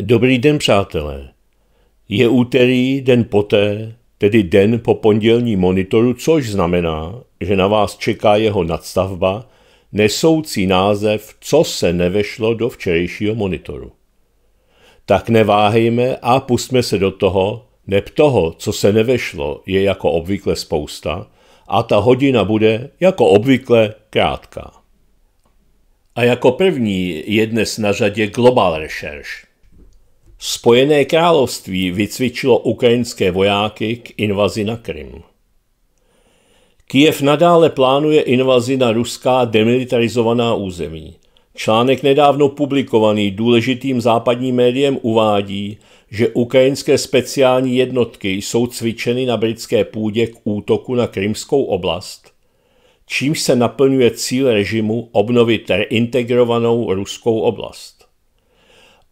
Dobrý den, přátelé. Je úterý, den poté, tedy den po pondělní monitoru, což znamená, že na vás čeká jeho nadstavba, nesoucí název Co se nevešlo do včerejšího monitoru. Tak neváhejme a pustme se do toho, neb toho, co se nevešlo, je jako obvykle spousta a ta hodina bude jako obvykle krátká. A jako první je dnes na řadě Global Research. Spojené království vycvičilo ukrajinské vojáky k invazi na Krym. Kiev nadále plánuje invazi na ruská demilitarizovaná území. Článek nedávno publikovaný důležitým západním médiem uvádí, že ukrajinské speciální jednotky jsou cvičeny na britské půdě k útoku na krymskou oblast, čímž se naplňuje cíl režimu obnovit integrovanou ruskou oblast.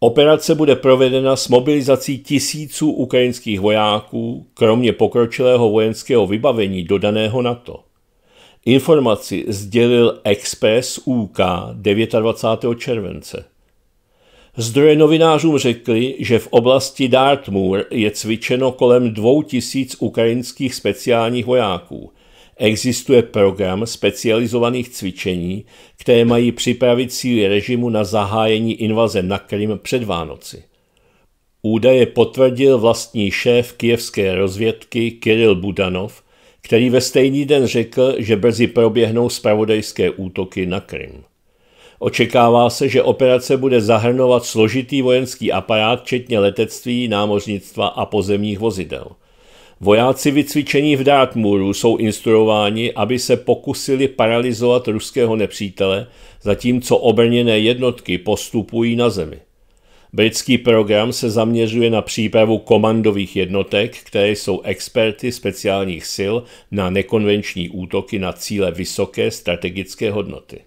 Operace bude provedena s mobilizací tisíců ukrajinských vojáků, kromě pokročilého vojenského vybavení dodaného NATO. Informaci sdělil Express UK 29. července. Zdroje novinářům řekli, že v oblasti Dartmoor je cvičeno kolem 2000 ukrajinských speciálních vojáků – Existuje program specializovaných cvičení, které mají připravit síly režimu na zahájení invaze na Krym před Vánoci. Údaje potvrdil vlastní šéf kijevské rozvědky Kiril Budanov, který ve stejný den řekl, že brzy proběhnou spravodajské útoky na Krym. Očekává se, že operace bude zahrnovat složitý vojenský aparát, včetně letectví, námořnictva a pozemních vozidel – Vojáci vycvičení v Dartmooru jsou instruováni, aby se pokusili paralizovat ruského nepřítele, zatímco obrněné jednotky postupují na zemi. Britský program se zaměřuje na přípravu komandových jednotek, které jsou experty speciálních sil na nekonvenční útoky na cíle vysoké strategické hodnoty.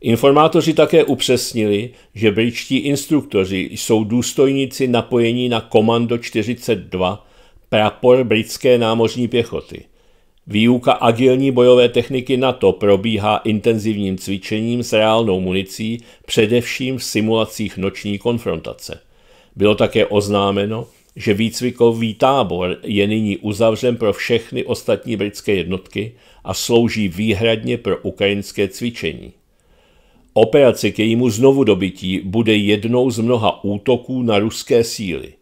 Informátoři také upřesnili, že britští instruktoři jsou důstojníci napojení na Komando 42, prapor britské námořní pěchoty. Výuka agilní bojové techniky NATO probíhá intenzivním cvičením s reálnou municí, především v simulacích noční konfrontace. Bylo také oznámeno, že výcvikový tábor je nyní uzavřen pro všechny ostatní britské jednotky a slouží výhradně pro ukrajinské cvičení. Operace k jejímu znovu dobytí bude jednou z mnoha útoků na ruské síly.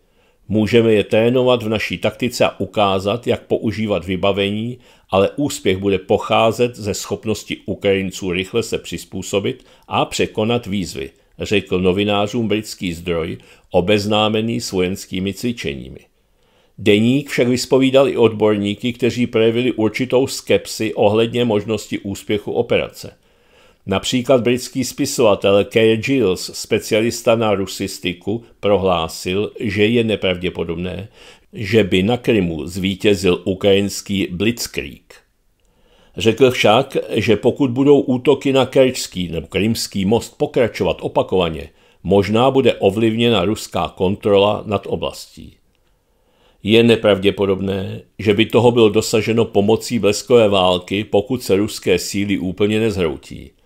Můžeme je trénovat v naší taktice a ukázat, jak používat vybavení, ale úspěch bude pocházet ze schopnosti Ukrajinců rychle se přizpůsobit a překonat výzvy, řekl novinářům britský zdroj, obeznámený s vojenskými cvičeními. Deník však vyspovídal i odborníky, kteří projevili určitou skepsi ohledně možnosti úspěchu operace – Například britský spisovatel K. Gilles, specialista na rusistiku, prohlásil, že je nepravděpodobné, že by na Krymu zvítězil ukrajinský Blitzkrieg. Řekl však, že pokud budou útoky na Kerčský nebo Krymský most pokračovat opakovaně, možná bude ovlivněna ruská kontrola nad oblastí. Je nepravděpodobné, že by toho bylo dosaženo pomocí bleskové války, pokud se ruské síly úplně nezhroutí –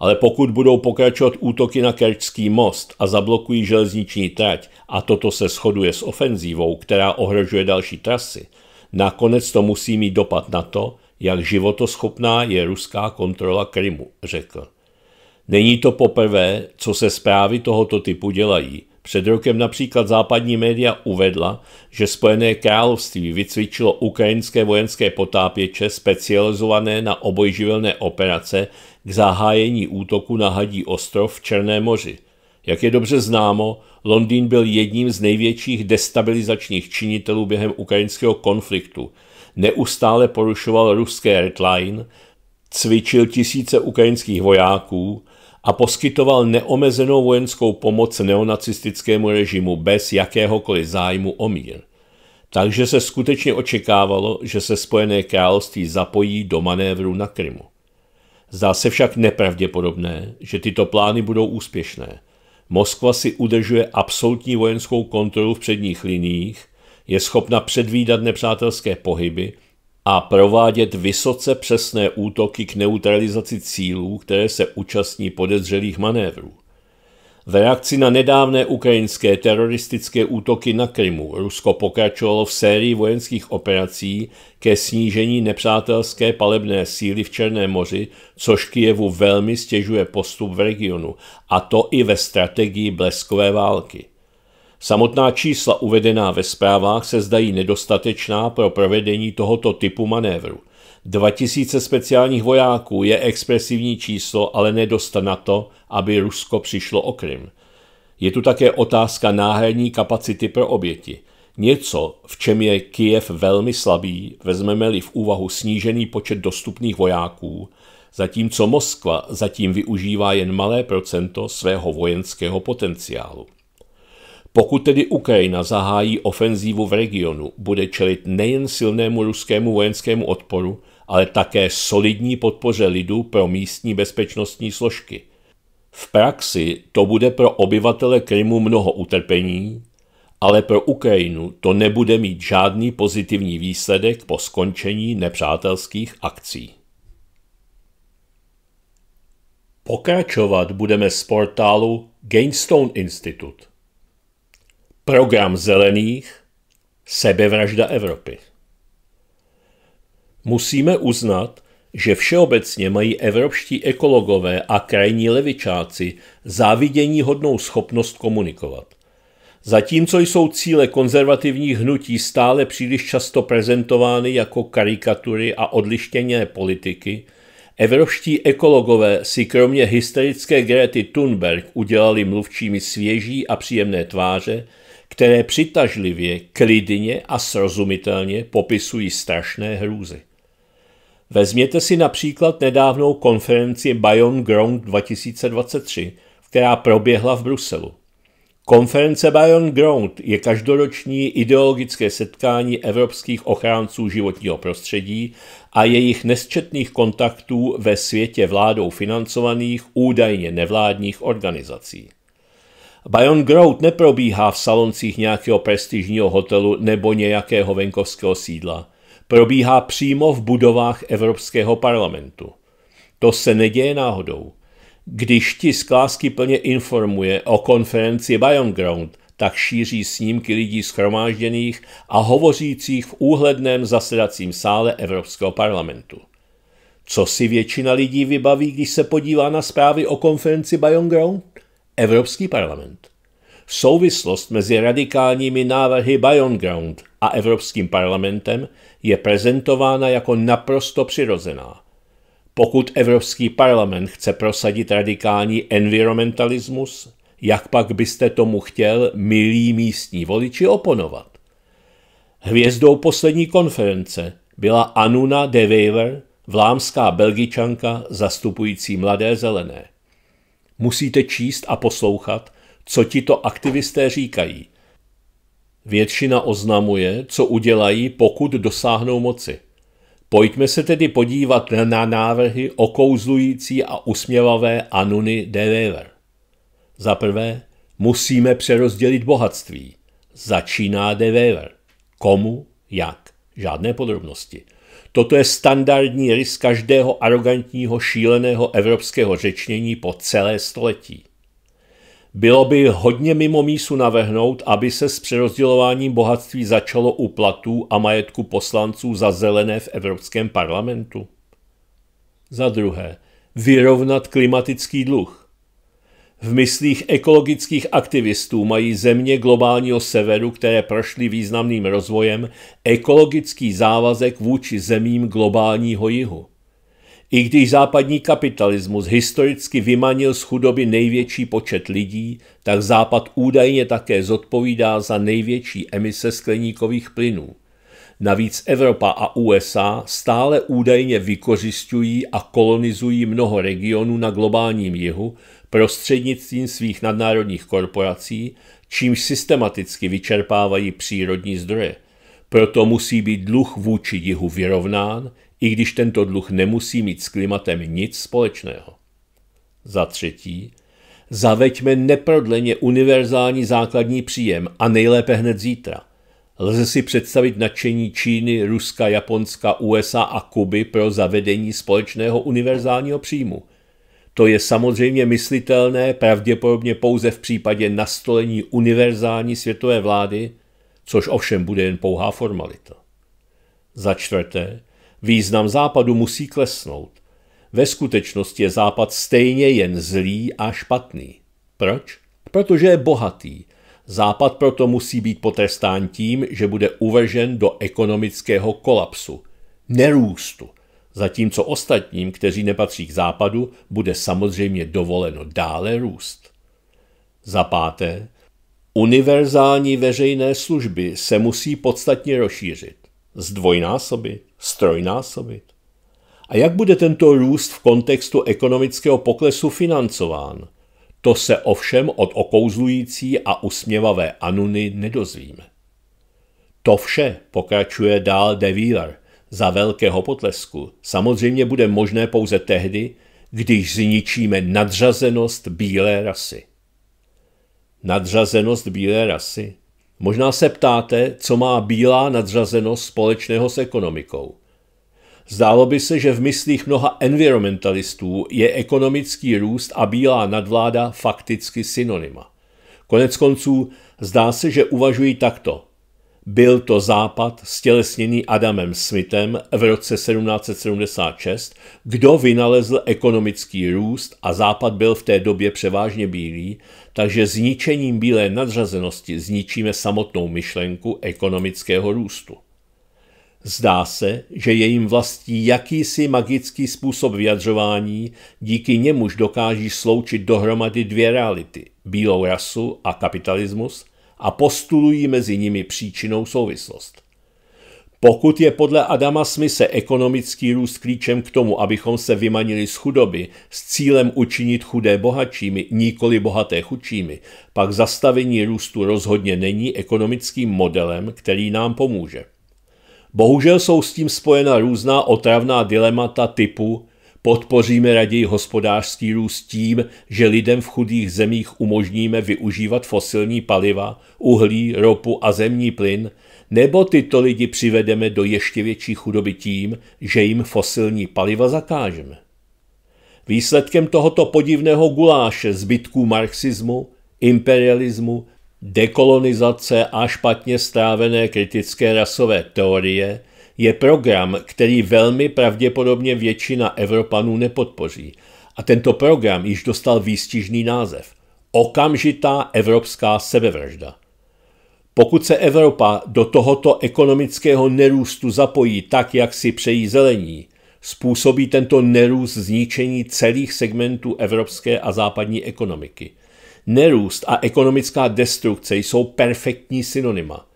ale pokud budou pokračovat útoky na Kerčský most a zablokují železniční trať a toto se shoduje s ofenzívou, která ohrožuje další trasy, nakonec to musí mít dopad na to, jak životoschopná je ruská kontrola Krymu, řekl. Není to poprvé, co se zprávy tohoto typu dělají, před rokem například západní média uvedla, že Spojené království vycvičilo ukrajinské vojenské potápěče specializované na obojživelné operace k zahájení útoku na Hadí ostrov v Černé moři. Jak je dobře známo, Londýn byl jedním z největších destabilizačních činitelů během ukrajinského konfliktu. Neustále porušoval ruské redline, cvičil tisíce ukrajinských vojáků, a poskytoval neomezenou vojenskou pomoc neonacistickému režimu bez jakéhokoliv zájmu o mír. Takže se skutečně očekávalo, že se Spojené království zapojí do manévru na Krymu. Zdá se však nepravděpodobné, že tyto plány budou úspěšné. Moskva si udržuje absolutní vojenskou kontrolu v předních liních, je schopna předvídat nepřátelské pohyby – a provádět vysoce přesné útoky k neutralizaci cílů, které se účastní podezřelých manévrů. V reakci na nedávné ukrajinské teroristické útoky na Krymu Rusko pokračovalo v sérii vojenských operací ke snížení nepřátelské palebné síly v Černém moři, což Kijevu velmi stěžuje postup v regionu, a to i ve strategii bleskové války. Samotná čísla uvedená ve zprávách se zdají nedostatečná pro provedení tohoto typu manévru. 2000 speciálních vojáků je expresivní číslo, ale nedost na to, aby Rusko přišlo o Krym. Je tu také otázka náhradní kapacity pro oběti. Něco, v čem je Kiev velmi slabý, vezmeme-li v úvahu snížený počet dostupných vojáků, zatímco Moskva zatím využívá jen malé procento svého vojenského potenciálu. Pokud tedy Ukrajina zahájí ofenzívu v regionu, bude čelit nejen silnému ruskému vojenskému odporu, ale také solidní podpoře lidu pro místní bezpečnostní složky. V praxi to bude pro obyvatele Krymu mnoho utrpení, ale pro Ukrajinu to nebude mít žádný pozitivní výsledek po skončení nepřátelských akcí. Pokračovat budeme z portálu Gainstone Institute. Program zelených Sebevražda Evropy. Musíme uznat, že všeobecně mají evropští ekologové a krajní levičáci závidění hodnou schopnost komunikovat. Zatímco jsou cíle konzervativních hnutí stále příliš často prezentovány jako karikatury a odlištěné politiky, Evropští ekologové si kromě hysterické Grety Thunberg udělali mluvčími svěží a příjemné tváře, které přitažlivě, klidně a srozumitelně popisují strašné hrůzy. Vezměte si například nedávnou konferenci Bayon Ground 2023, která proběhla v Bruselu. Konference Bayon Ground je každoroční ideologické setkání evropských ochránců životního prostředí a jejich nesčetných kontaktů ve světě vládou financovaných údajně nevládních organizací. Bayon Grout neprobíhá v saloncích nějakého prestižního hotelu nebo nějakého venkovského sídla. Probíhá přímo v budovách Evropského parlamentu. To se neděje náhodou. Když ti sklásky plně informuje o konferenci Bayon Ground, tak šíří snímky lidí schromážděných a hovořících v úhledném zasedacím sále Evropského parlamentu. Co si většina lidí vybaví, když se podívá na zprávy o konferenci Bayon Ground? Evropský parlament. Souvislost mezi radikálními návrhy bionground Ground a Evropským parlamentem je prezentována jako naprosto přirozená. Pokud Evropský parlament chce prosadit radikální environmentalismus, jak pak byste tomu chtěl, milí místní voliči, oponovat? Hvězdou poslední konference byla Anuna de Wever, vlámská belgičanka zastupující mladé zelené. Musíte číst a poslouchat, co ti to aktivisté říkají. Většina oznamuje, co udělají, pokud dosáhnou moci. Pojďme se tedy podívat na návrhy okouzlující a usměvavé Anuny de Lever. Za prvé, musíme přerozdělit bohatství. Začíná de Lever. Komu? Jak? Žádné podrobnosti. Toto je standardní rys každého arrogantního, šíleného evropského řečnění po celé století. Bylo by hodně mimo mísu navrhnout, aby se s přerozdělováním bohatství začalo u platů a majetku poslanců za zelené v Evropském parlamentu. Za druhé, vyrovnat klimatický dluh. V myslích ekologických aktivistů mají země globálního severu, které prošly významným rozvojem, ekologický závazek vůči zemím globálního jihu. I když západní kapitalismus historicky vymanil z chudoby největší počet lidí, tak Západ údajně také zodpovídá za největší emise skleníkových plynů. Navíc Evropa a USA stále údajně vykořišťují a kolonizují mnoho regionů na globálním jihu, prostřednictvím svých nadnárodních korporací, čímž systematicky vyčerpávají přírodní zdroje. Proto musí být dluh vůči jihu vyrovnán, i když tento dluh nemusí mít s klimatem nic společného. Za třetí, zaveďme neprodleně univerzální základní příjem a nejlépe hned zítra. Lze si představit nadšení Číny, Ruska, Japonska, USA a Kuby pro zavedení společného univerzálního příjmu – to je samozřejmě myslitelné pravděpodobně pouze v případě nastolení univerzální světové vlády, což ovšem bude jen pouhá formalita. Za čtvrté, význam západu musí klesnout. Ve skutečnosti je západ stejně jen zlý a špatný. Proč? Protože je bohatý. Západ proto musí být potrestán tím, že bude uvržen do ekonomického kolapsu, nerůstu zatímco ostatním, kteří nepatří k západu, bude samozřejmě dovoleno dále růst. Za páté, univerzální veřejné služby se musí podstatně rozšířit, zdvojnásobit, strojnásobit. A jak bude tento růst v kontextu ekonomického poklesu financován? To se ovšem od okouzlující a usměvavé Anuny nedozvíme. To vše pokračuje dál De Wieler, za velkého potlesku samozřejmě bude možné pouze tehdy, když zničíme nadřazenost bílé rasy. Nadřazenost bílé rasy? Možná se ptáte, co má bílá nadřazenost společného s ekonomikou. Zdálo by se, že v myslích mnoha environmentalistů je ekonomický růst a bílá nadvláda fakticky synonyma. Konec konců zdá se, že uvažují takto. Byl to západ stělesněný Adamem Smithem v roce 1776, kdo vynalezl ekonomický růst a západ byl v té době převážně bílý, takže zničením bílé nadřazenosti zničíme samotnou myšlenku ekonomického růstu. Zdá se, že je jim vlastní jakýsi magický způsob vyjadřování, díky němuž dokáží sloučit dohromady dvě reality – bílou rasu a kapitalismus – a postulují mezi nimi příčinou souvislost. Pokud je podle Adama Smise ekonomický růst klíčem k tomu, abychom se vymanili z chudoby s cílem učinit chudé bohatšími, nikoli bohaté chudšími, pak zastavení růstu rozhodně není ekonomickým modelem, který nám pomůže. Bohužel jsou s tím spojena různá otravná dilemata typu Podpoříme raději hospodářský růst tím, že lidem v chudých zemích umožníme využívat fosilní paliva, uhlí, ropu a zemní plyn, nebo tyto lidi přivedeme do ještě větší chudoby tím, že jim fosilní paliva zakážeme. Výsledkem tohoto podivného guláše zbytků marxismu, imperialismu, dekolonizace a špatně strávené kritické rasové teorie – je program, který velmi pravděpodobně většina Evropanů nepodpoří. A tento program již dostal výstižný název Okamžitá evropská sebevražda. Pokud se Evropa do tohoto ekonomického nerůstu zapojí tak, jak si přejí zelení, způsobí tento nerůst zničení celých segmentů evropské a západní ekonomiky. Nerůst a ekonomická destrukce jsou perfektní synonyma.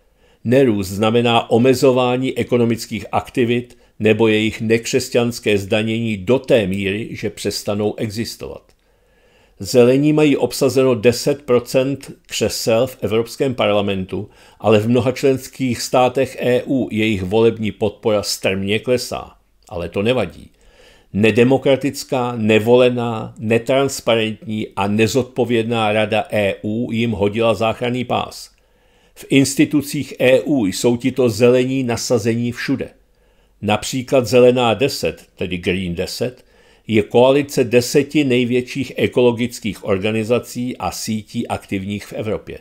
Nerůst znamená omezování ekonomických aktivit nebo jejich nekřesťanské zdanění do té míry, že přestanou existovat. Zelení mají obsazeno 10 křesel v Evropském parlamentu, ale v mnoha členských státech EU jejich volební podpora strmě klesá. Ale to nevadí. Nedemokratická, nevolená, netransparentní a nezodpovědná rada EU jim hodila záchranný pás. V institucích EU jsou tito zelení nasazení všude. Například Zelená 10, tedy Green 10, je koalice deseti největších ekologických organizací a sítí aktivních v Evropě.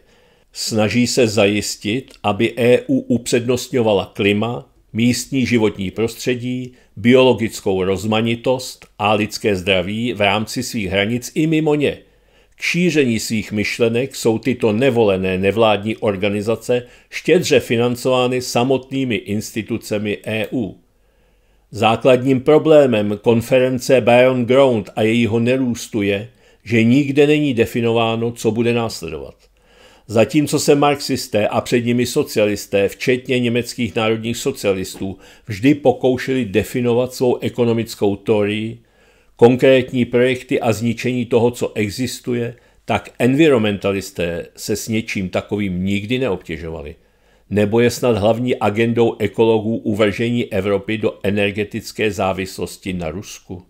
Snaží se zajistit, aby EU upřednostňovala klima, místní životní prostředí, biologickou rozmanitost a lidské zdraví v rámci svých hranic i mimo ně – k šíření svých myšlenek jsou tyto nevolené nevládní organizace štědře financovány samotnými institucemi EU. Základním problémem konference Bayon Ground a jejího nerůstu je, že nikde není definováno, co bude následovat. Zatímco se marxisté a před nimi socialisté, včetně německých národních socialistů, vždy pokoušeli definovat svou ekonomickou teorii, konkrétní projekty a zničení toho, co existuje, tak environmentalisté se s něčím takovým nikdy neobtěžovali. Nebo je snad hlavní agendou ekologů uvržení Evropy do energetické závislosti na Rusku?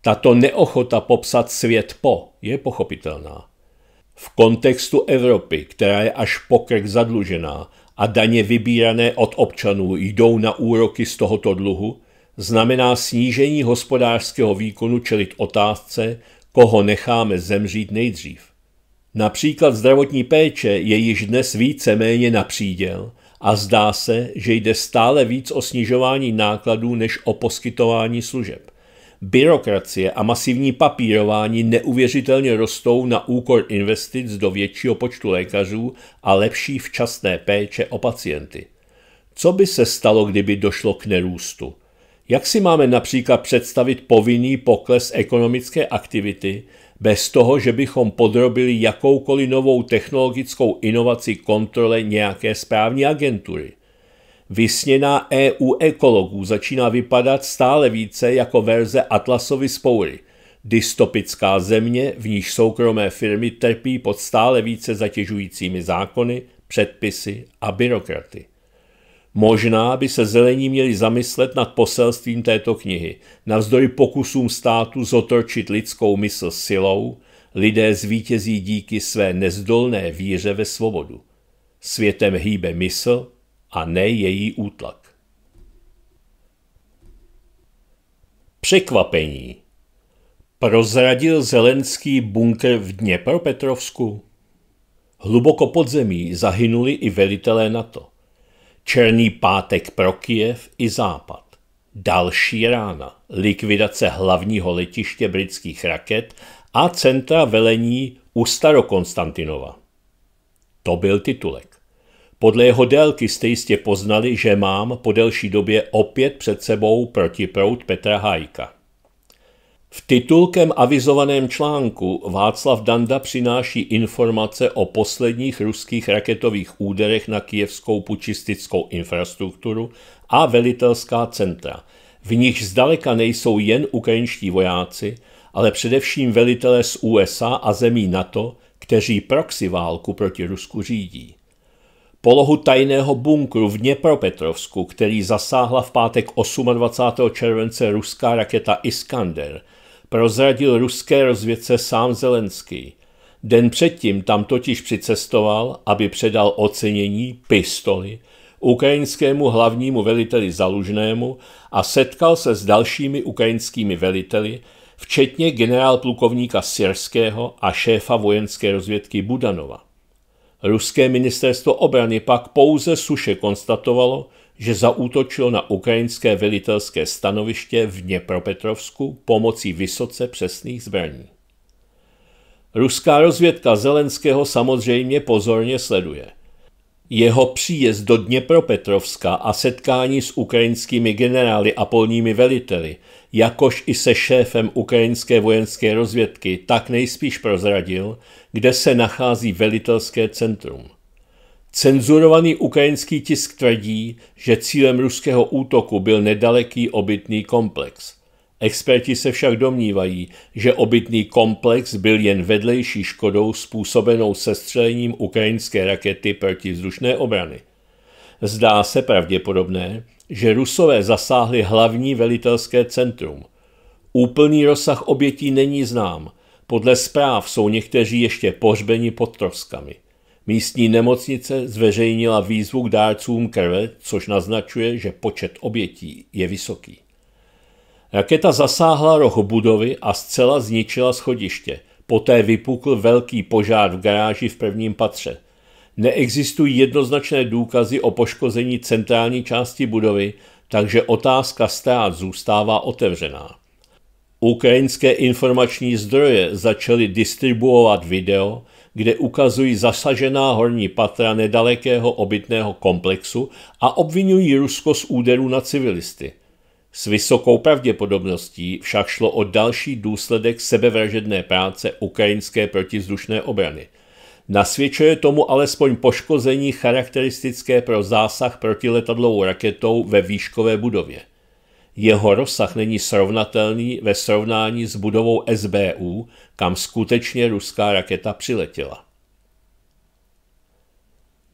Tato neochota popsat svět po je pochopitelná. V kontextu Evropy, která je až pokrk zadlužená a daně vybírané od občanů jdou na úroky z tohoto dluhu, znamená snížení hospodářského výkonu čelit otázce, koho necháme zemřít nejdřív. Například zdravotní péče je již dnes více méně napříděl a zdá se, že jde stále víc o snižování nákladů než o poskytování služeb. Byrokracie a masivní papírování neuvěřitelně rostou na úkor investic do většího počtu lékařů a lepší včasné péče o pacienty. Co by se stalo, kdyby došlo k nerůstu? Jak si máme například představit povinný pokles ekonomické aktivity bez toho, že bychom podrobili jakoukoliv novou technologickou inovaci kontrole nějaké správní agentury? Vysněná EU ekologů začíná vypadat stále více jako verze Atlasovy spoury, dystopická země, v níž soukromé firmy trpí pod stále více zatěžujícími zákony, předpisy a byrokraty. Možná by se zelení měli zamyslet nad poselstvím této knihy. Navzdory pokusům státu zotročit lidskou mysl silou, lidé zvítězí díky své nezdolné víře ve svobodu. Světem hýbe mysl a ne její útlak. Překvapení. Prozradil Zelenský bunkr v Dněpropetrovsku? Hluboko pod zemí zahynuli i velitelé NATO. Černý pátek pro Kiev i Západ. Další rána. Likvidace hlavního letiště britských raket a centra velení u Starokonstantinova. To byl titulek. Podle jeho délky jste jistě poznali, že mám po delší době opět před sebou protiprout Petra Hajka. V titulkem avizovaném článku Václav Danda přináší informace o posledních ruských raketových úderech na kijevskou pučistickou infrastrukturu a velitelská centra. V nich zdaleka nejsou jen ukrajinští vojáci, ale především velitelé z USA a zemí NATO, kteří proxy válku proti Rusku řídí. Polohu tajného bunkru v Dněpropetrovsku, který zasáhla v pátek 28. července ruská raketa Iskander – prozradil ruské rozvědce sám Zelenský. Den předtím tam totiž přicestoval, aby předal ocenění pistoli ukrajinskému hlavnímu veliteli Zalužnému a setkal se s dalšími ukrajinskými veliteli, včetně generál plukovníka Sirského a šéfa vojenské rozvědky Budanova. Ruské ministerstvo obrany pak pouze suše konstatovalo, že zaútočil na ukrajinské velitelské stanoviště v Dněpropetrovsku pomocí vysoce přesných zbraní. Ruská rozvědka Zelenského samozřejmě pozorně sleduje. Jeho příjezd do Dněpropetrovska a setkání s ukrajinskými generály a polními veliteli, jakož i se šéfem ukrajinské vojenské rozvědky, tak nejspíš prozradil, kde se nachází velitelské centrum – Cenzurovaný ukrajinský tisk tvrdí, že cílem ruského útoku byl nedaleký obytný komplex. Experti se však domnívají, že obytný komplex byl jen vedlejší škodou způsobenou sestřelením ukrajinské rakety vzdušné obrany. Zdá se pravděpodobné, že Rusové zasáhli hlavní velitelské centrum. Úplný rozsah obětí není znám, podle zpráv jsou někteří ještě pohřbeni pod troskami. Místní nemocnice zveřejnila výzvu k dárcům krve, což naznačuje, že počet obětí je vysoký. Raketa zasáhla roh budovy a zcela zničila schodiště. Poté vypukl velký požár v garáži v prvním patře. Neexistují jednoznačné důkazy o poškození centrální části budovy, takže otázka ztrát zůstává otevřená. Ukrajinské informační zdroje začaly distribuovat video, kde ukazují zasažená horní patra nedalekého obytného komplexu a obvinují Rusko z úderu na civilisty. S vysokou pravděpodobností však šlo o další důsledek sebevražedné práce ukrajinské protizdušné obrany. Nasvědčuje tomu alespoň poškození charakteristické pro zásah protiletadlovou raketou ve výškové budově jeho rozsah není srovnatelný ve srovnání s budovou SBU, kam skutečně ruská raketa přiletěla.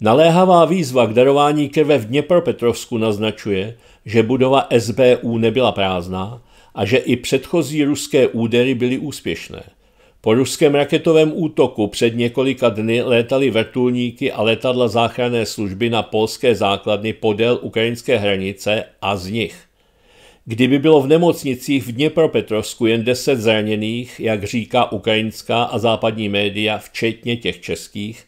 Naléhavá výzva k darování krve v Dněpropetrovsku naznačuje, že budova SBU nebyla prázdná a že i předchozí ruské údery byly úspěšné. Po ruském raketovém útoku před několika dny létaly vrtulníky a letadla záchranné služby na polské základny podél ukrajinské hranice a z nich – Kdyby bylo v nemocnicích v Dněpropetrovsku jen 10 zraněných, jak říká ukrajinská a západní média, včetně těch českých,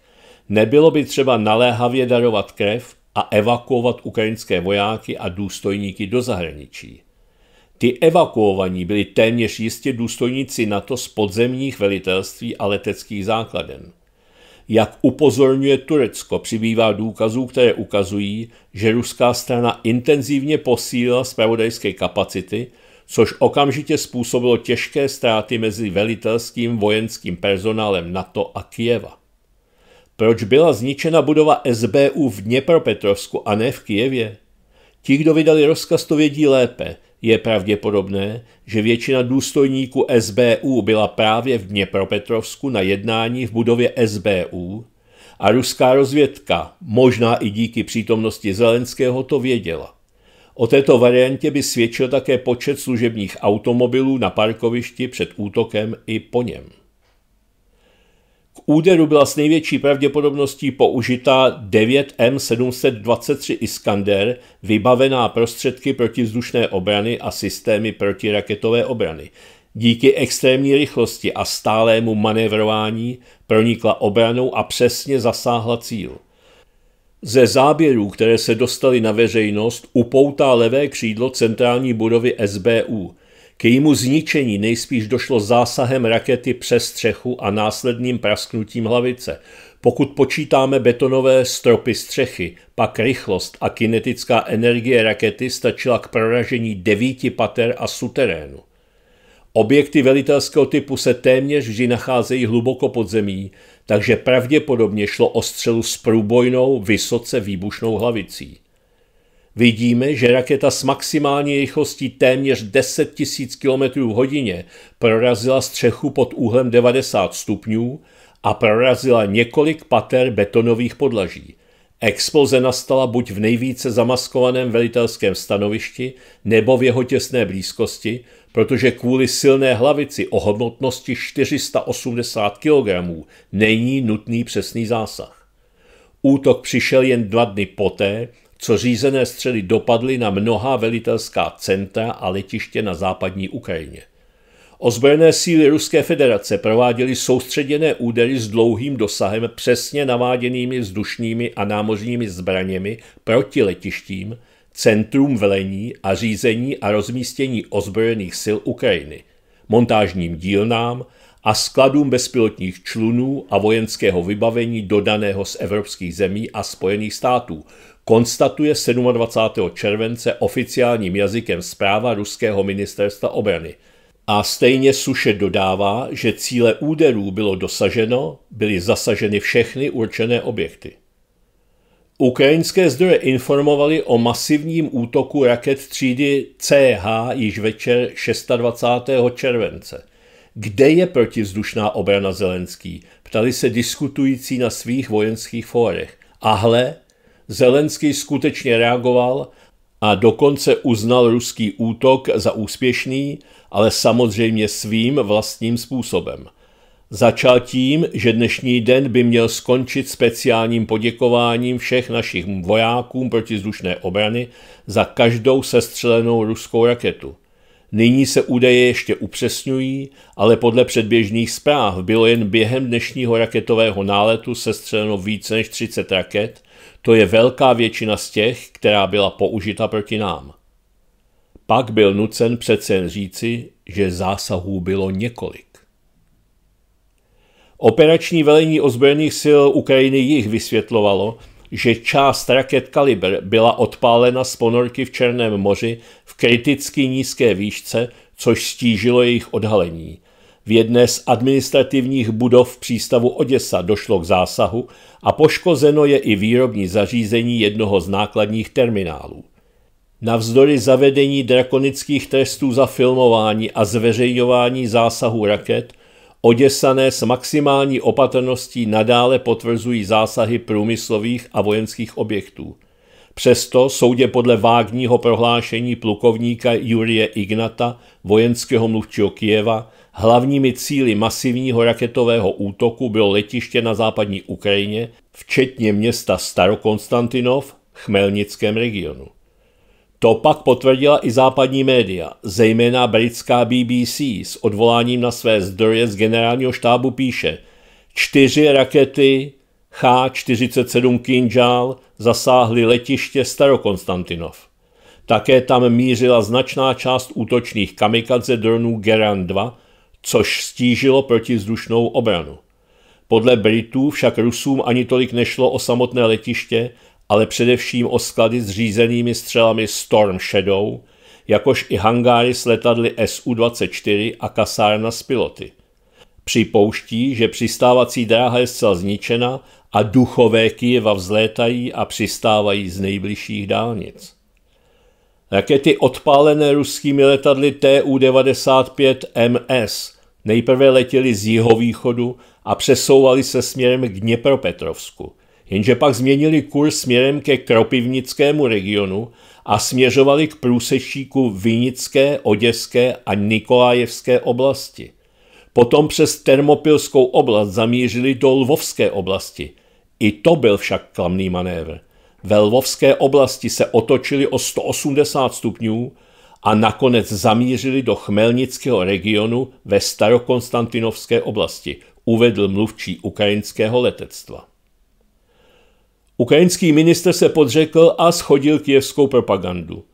nebylo by třeba naléhavě darovat krev a evakuovat ukrajinské vojáky a důstojníky do zahraničí. Ty evakuovaní byli téměř jistě důstojníci NATO z podzemních velitelství a leteckých základen. Jak upozorňuje Turecko, přibývá důkazů, které ukazují, že ruská strana intenzivně posílila spravodajské kapacity, což okamžitě způsobilo těžké ztráty mezi velitelským vojenským personálem NATO a Kijeva. Proč byla zničena budova SBU v Dněpropetrovsku a ne v Kijevě? Ti, kdo vydali rozkaz, to vědí lépe. Je pravděpodobné, že většina důstojníků SBU byla právě v Dněpropetrovsku na jednání v budově SBU a ruská rozvědka, možná i díky přítomnosti Zelenského, to věděla. O této variantě by svědčil také počet služebních automobilů na parkovišti před útokem i po něm úderu byla s největší pravděpodobností použita 9M723 Iskander, vybavená prostředky protivzdušné obrany a systémy protiraketové obrany. Díky extrémní rychlosti a stálému manévrování pronikla obranou a přesně zasáhla cíl. Ze záběrů, které se dostaly na veřejnost, upoutá levé křídlo centrální budovy SBU – k jejímu zničení nejspíš došlo zásahem rakety přes střechu a následným prasknutím hlavice. Pokud počítáme betonové stropy střechy, pak rychlost a kinetická energie rakety stačila k proražení devíti pater a suterénu. Objekty velitelského typu se téměř vždy nacházejí hluboko pod zemí, takže pravděpodobně šlo o střelu s průbojnou, vysoce výbušnou hlavicí. Vidíme, že raketa s maximální rychlostí téměř 10 000 km v hodině prorazila střechu pod úhlem 90 stupňů a prorazila několik pater betonových podlaží. Exploze nastala buď v nejvíce zamaskovaném velitelském stanovišti nebo v jeho těsné blízkosti, protože kvůli silné hlavici o hodnotnosti 480 kg není nutný přesný zásah. Útok přišel jen dva dny poté, co řízené střely dopadly na mnoha velitelská centra a letiště na západní Ukrajině. Ozbrojené síly Ruské federace prováděly soustředěné údery s dlouhým dosahem přesně naváděnými vzdušnými a námořními zbraněmi proti letištím, centrum velení a řízení a rozmístění ozbrojených sil Ukrajiny, montážním dílnám a skladům bezpilotních člunů a vojenského vybavení dodaného z evropských zemí a Spojených států, konstatuje 27. července oficiálním jazykem zpráva ruského ministerstva obrany. A stejně Suše dodává, že cíle úderů bylo dosaženo, byly zasaženy všechny určené objekty. Ukrajinské zdroje informovaly o masivním útoku raket třídy CH již večer 26. července. Kde je protivzdušná obrana Zelenský? Ptali se diskutující na svých vojenských fórech. A hle, Zelenský skutečně reagoval a dokonce uznal ruský útok za úspěšný, ale samozřejmě svým vlastním způsobem. Začal tím, že dnešní den by měl skončit speciálním poděkováním všech našich vojákům protizdušné obrany za každou sestřelenou ruskou raketu. Nyní se údaje ještě upřesňují, ale podle předběžných zpráv bylo jen během dnešního raketového náletu sestřeleno více než 30 raket to je velká většina z těch, která byla použita proti nám. Pak byl nucen přece jen říci, že zásahů bylo několik. Operační velení ozbrojených sil Ukrajiny jich vysvětlovalo, že část raket Kalibr byla odpálena z ponorky v Černém moři v kriticky nízké výšce, což stížilo jejich odhalení v jedné z administrativních budov přístavu Oděsa došlo k zásahu a poškozeno je i výrobní zařízení jednoho z nákladních terminálů. Navzdory zavedení drakonických trestů za filmování a zveřejňování zásahu raket, Oděsané s maximální opatrností nadále potvrzují zásahy průmyslových a vojenských objektů. Přesto, soudě podle vágního prohlášení plukovníka Jurie Ignata, vojenského mluvčího Kijeva, Hlavními cíly masivního raketového útoku bylo letiště na západní Ukrajině, včetně města Starokonstantinov v Chmelnickém regionu. To pak potvrdila i západní média, zejména britská BBC s odvoláním na své zdroje z generálního štábu píše čtyři rakety H-47 Kinjal zasáhly letiště Starokonstantinov. Také tam mířila značná část útočných kamikadze dronů Geran 2, což stížilo protizdušnou obranu. Podle Britů však Rusům ani tolik nešlo o samotné letiště, ale především o sklady s řízenými střelami Storm Shadow, jakož i hangáry s letadly SU-24 a kasárna s piloty. Připouští, že přistávací dráha je zcela zničena a duchové Kyjeva vzlétají a přistávají z nejbližších dálnic. Rakety odpálené ruskými letadly Tu-95MS Nejprve letěli z jihovýchodu a přesouvali se směrem k Dněpropetrovsku, jenže pak změnili kurz směrem ke Kropivnickému regionu a směřovali k průsečíku Vinické, Oděské a Nikolájevské oblasti. Potom přes Termopilskou oblast zamířili do Lvovské oblasti. I to byl však klamný manévr. Ve Lvovské oblasti se otočili o 180 stupňů a nakonec zamířili do chmelnického regionu ve starokonstantinovské oblasti, uvedl mluvčí ukrajinského letectva. Ukrajinský minister se podřekl a schodil kijevskou propagandu.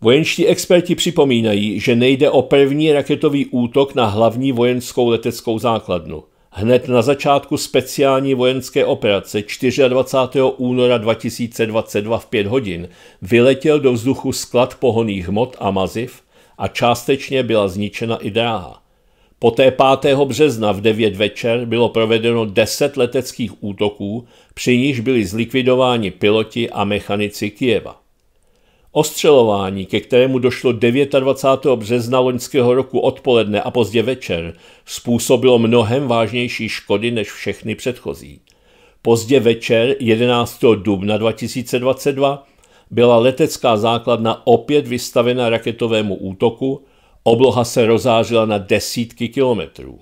Vojenští experti připomínají, že nejde o první raketový útok na hlavní vojenskou leteckou základnu – hned na začátku speciální vojenské operace 24. února 2022 v 5 hodin vyletěl do vzduchu sklad pohoných hmot a maziv a částečně byla zničena i dráha. Poté 5. března v 9 večer bylo provedeno 10 leteckých útoků, při níž byli zlikvidováni piloti a mechanici Kieva. Ostřelování, ke kterému došlo 29. března loňského roku odpoledne a pozdě večer, způsobilo mnohem vážnější škody než všechny předchozí. Pozdě večer 11. dubna 2022 byla letecká základna opět vystavena raketovému útoku, obloha se rozářila na desítky kilometrů.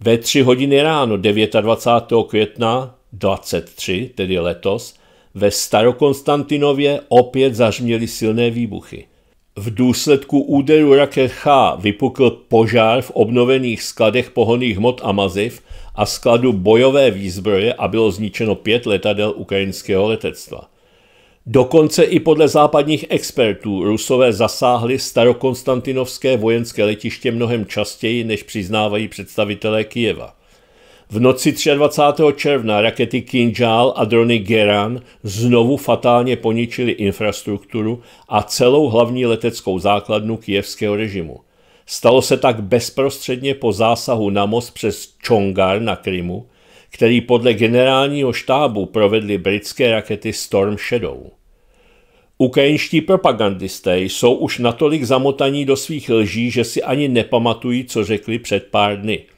Ve 3 hodiny ráno 29. května 23, tedy letos, ve Starokonstantinově opět zažměly silné výbuchy. V důsledku úderu raket H vypukl požár v obnovených skladech pohoných hmot a maziv a skladu bojové výzbroje a bylo zničeno pět letadel ukrajinského letectva. Dokonce i podle západních expertů Rusové zasáhli starokonstantinovské vojenské letiště mnohem častěji, než přiznávají představitelé Kijeva – v noci 23. června rakety Kinjal a drony Geran znovu fatálně poničily infrastrukturu a celou hlavní leteckou základnu kijevského režimu. Stalo se tak bezprostředně po zásahu na most přes Čongar na Krymu, který podle generálního štábu provedly britské rakety Storm Shadow. Ukrajinští propagandisté jsou už natolik zamotaní do svých lží, že si ani nepamatují, co řekli před pár dny –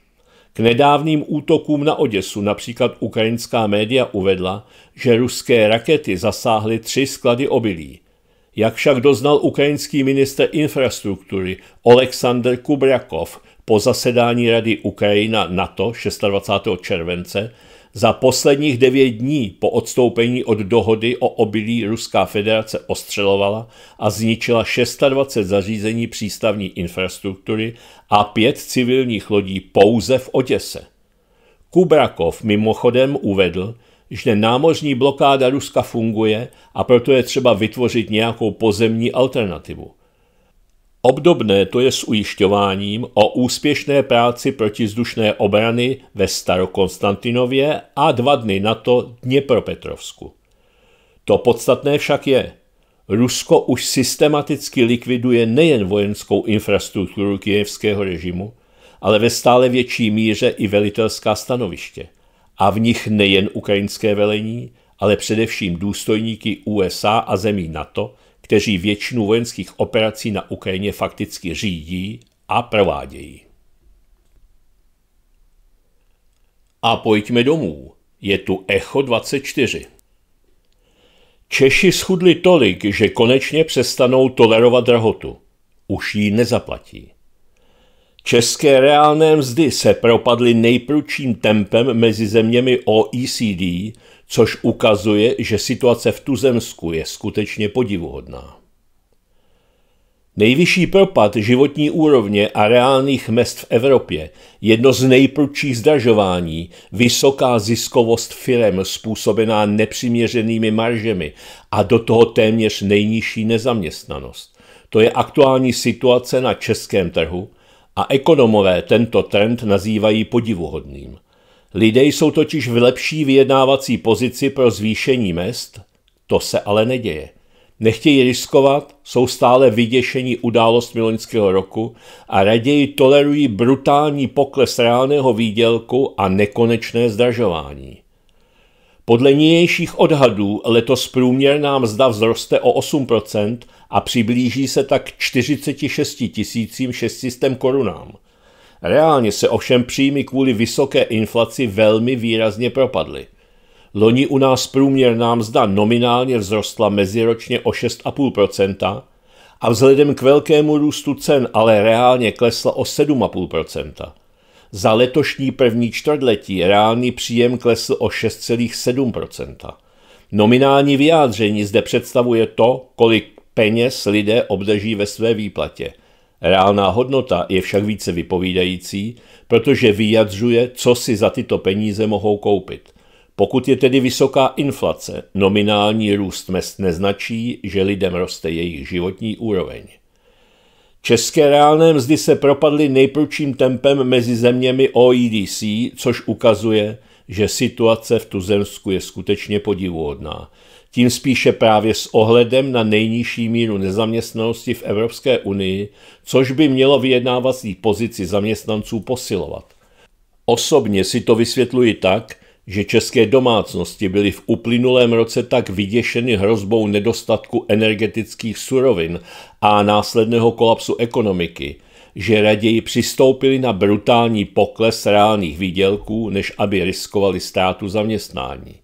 k nedávným útokům na Oděsu například ukrajinská média uvedla, že ruské rakety zasáhly tři sklady obilí. Jak však doznal ukrajinský minister infrastruktury Oleksandr Kubrakov po zasedání Rady Ukrajina NATO 26. července, za posledních devět dní po odstoupení od dohody o obilí Ruská federace ostřelovala a zničila 26 zařízení přístavní infrastruktury a pět civilních lodí pouze v Oděse. Kubrakov mimochodem uvedl, že námořní blokáda Ruska funguje a proto je třeba vytvořit nějakou pozemní alternativu – Obdobné to je s ujišťováním o úspěšné práci protizdušné obrany ve Starokonstantinově a dva dny na to Dněpropetrovsku. To podstatné však je, Rusko už systematicky likviduje nejen vojenskou infrastrukturu kijevského režimu, ale ve stále větší míře i velitelská stanoviště. A v nich nejen ukrajinské velení, ale především důstojníky USA a zemí NATO – kteří většinu vojenských operací na Ukrajině fakticky řídí a provádějí. A pojďme domů. Je tu Echo 24. Češi schudli tolik, že konečně přestanou tolerovat drahotu. Už ji nezaplatí. České reálné mzdy se propadly nejprudším tempem mezi zeměmi OECD což ukazuje, že situace v Tuzemsku je skutečně podivuhodná. Nejvyšší propad životní úrovně a reálných mest v Evropě, jedno z nejprudších zdražování, vysoká ziskovost firem způsobená nepřiměřenými maržemi a do toho téměř nejnižší nezaměstnanost. To je aktuální situace na českém trhu a ekonomové tento trend nazývají podivuhodným. Lidé jsou totiž v lepší vyjednávací pozici pro zvýšení mest, to se ale neděje. Nechtějí riskovat, jsou stále vyděšení událost loňského roku a raději tolerují brutální pokles reálného výdělku a nekonečné zdražování. Podle nějších odhadů letos průměrná mzda vzroste o 8% a přiblíží se tak 46 600 korunám – Reálně se ovšem příjmy kvůli vysoké inflaci velmi výrazně propadly. Loni u nás průměrná mzda nominálně vzrostla meziročně o 6,5% a vzhledem k velkému růstu cen ale reálně klesla o 7,5%. Za letošní první čtvrtletí reálný příjem klesl o 6,7%. Nominální vyjádření zde představuje to, kolik peněz lidé obdrží ve své výplatě – Reálná hodnota je však více vypovídající, protože vyjadřuje, co si za tyto peníze mohou koupit. Pokud je tedy vysoká inflace, nominální růst mest neznačí, že lidem roste jejich životní úroveň. České reálné mzdy se propadly nejprudším tempem mezi zeměmi OEDC, což ukazuje, že situace v Tuzemsku je skutečně podivuhodná tím spíše právě s ohledem na nejnižší míru nezaměstnanosti v Evropské unii, což by mělo vyjednávací pozici zaměstnanců posilovat. Osobně si to vysvětluji tak, že české domácnosti byly v uplynulém roce tak vyděšeny hrozbou nedostatku energetických surovin a následného kolapsu ekonomiky, že raději přistoupili na brutální pokles reálných výdělků, než aby riskovali státu zaměstnání.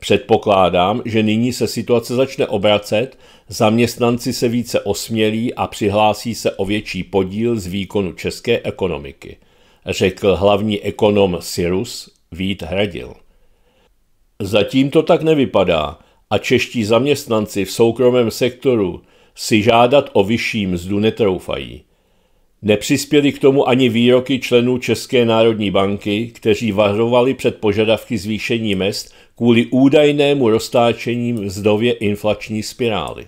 Předpokládám, že nyní se situace začne obracet, zaměstnanci se více osmělí a přihlásí se o větší podíl z výkonu české ekonomiky, řekl hlavní ekonom Cyrus Vít Hradil. Zatím to tak nevypadá a čeští zaměstnanci v soukromém sektoru si žádat o vyšší mzdu netroufají. Nepřispěli k tomu ani výroky členů České národní banky, kteří varovali před požadavky zvýšení mest kvůli údajnému roztáčení mzdově inflační spirály.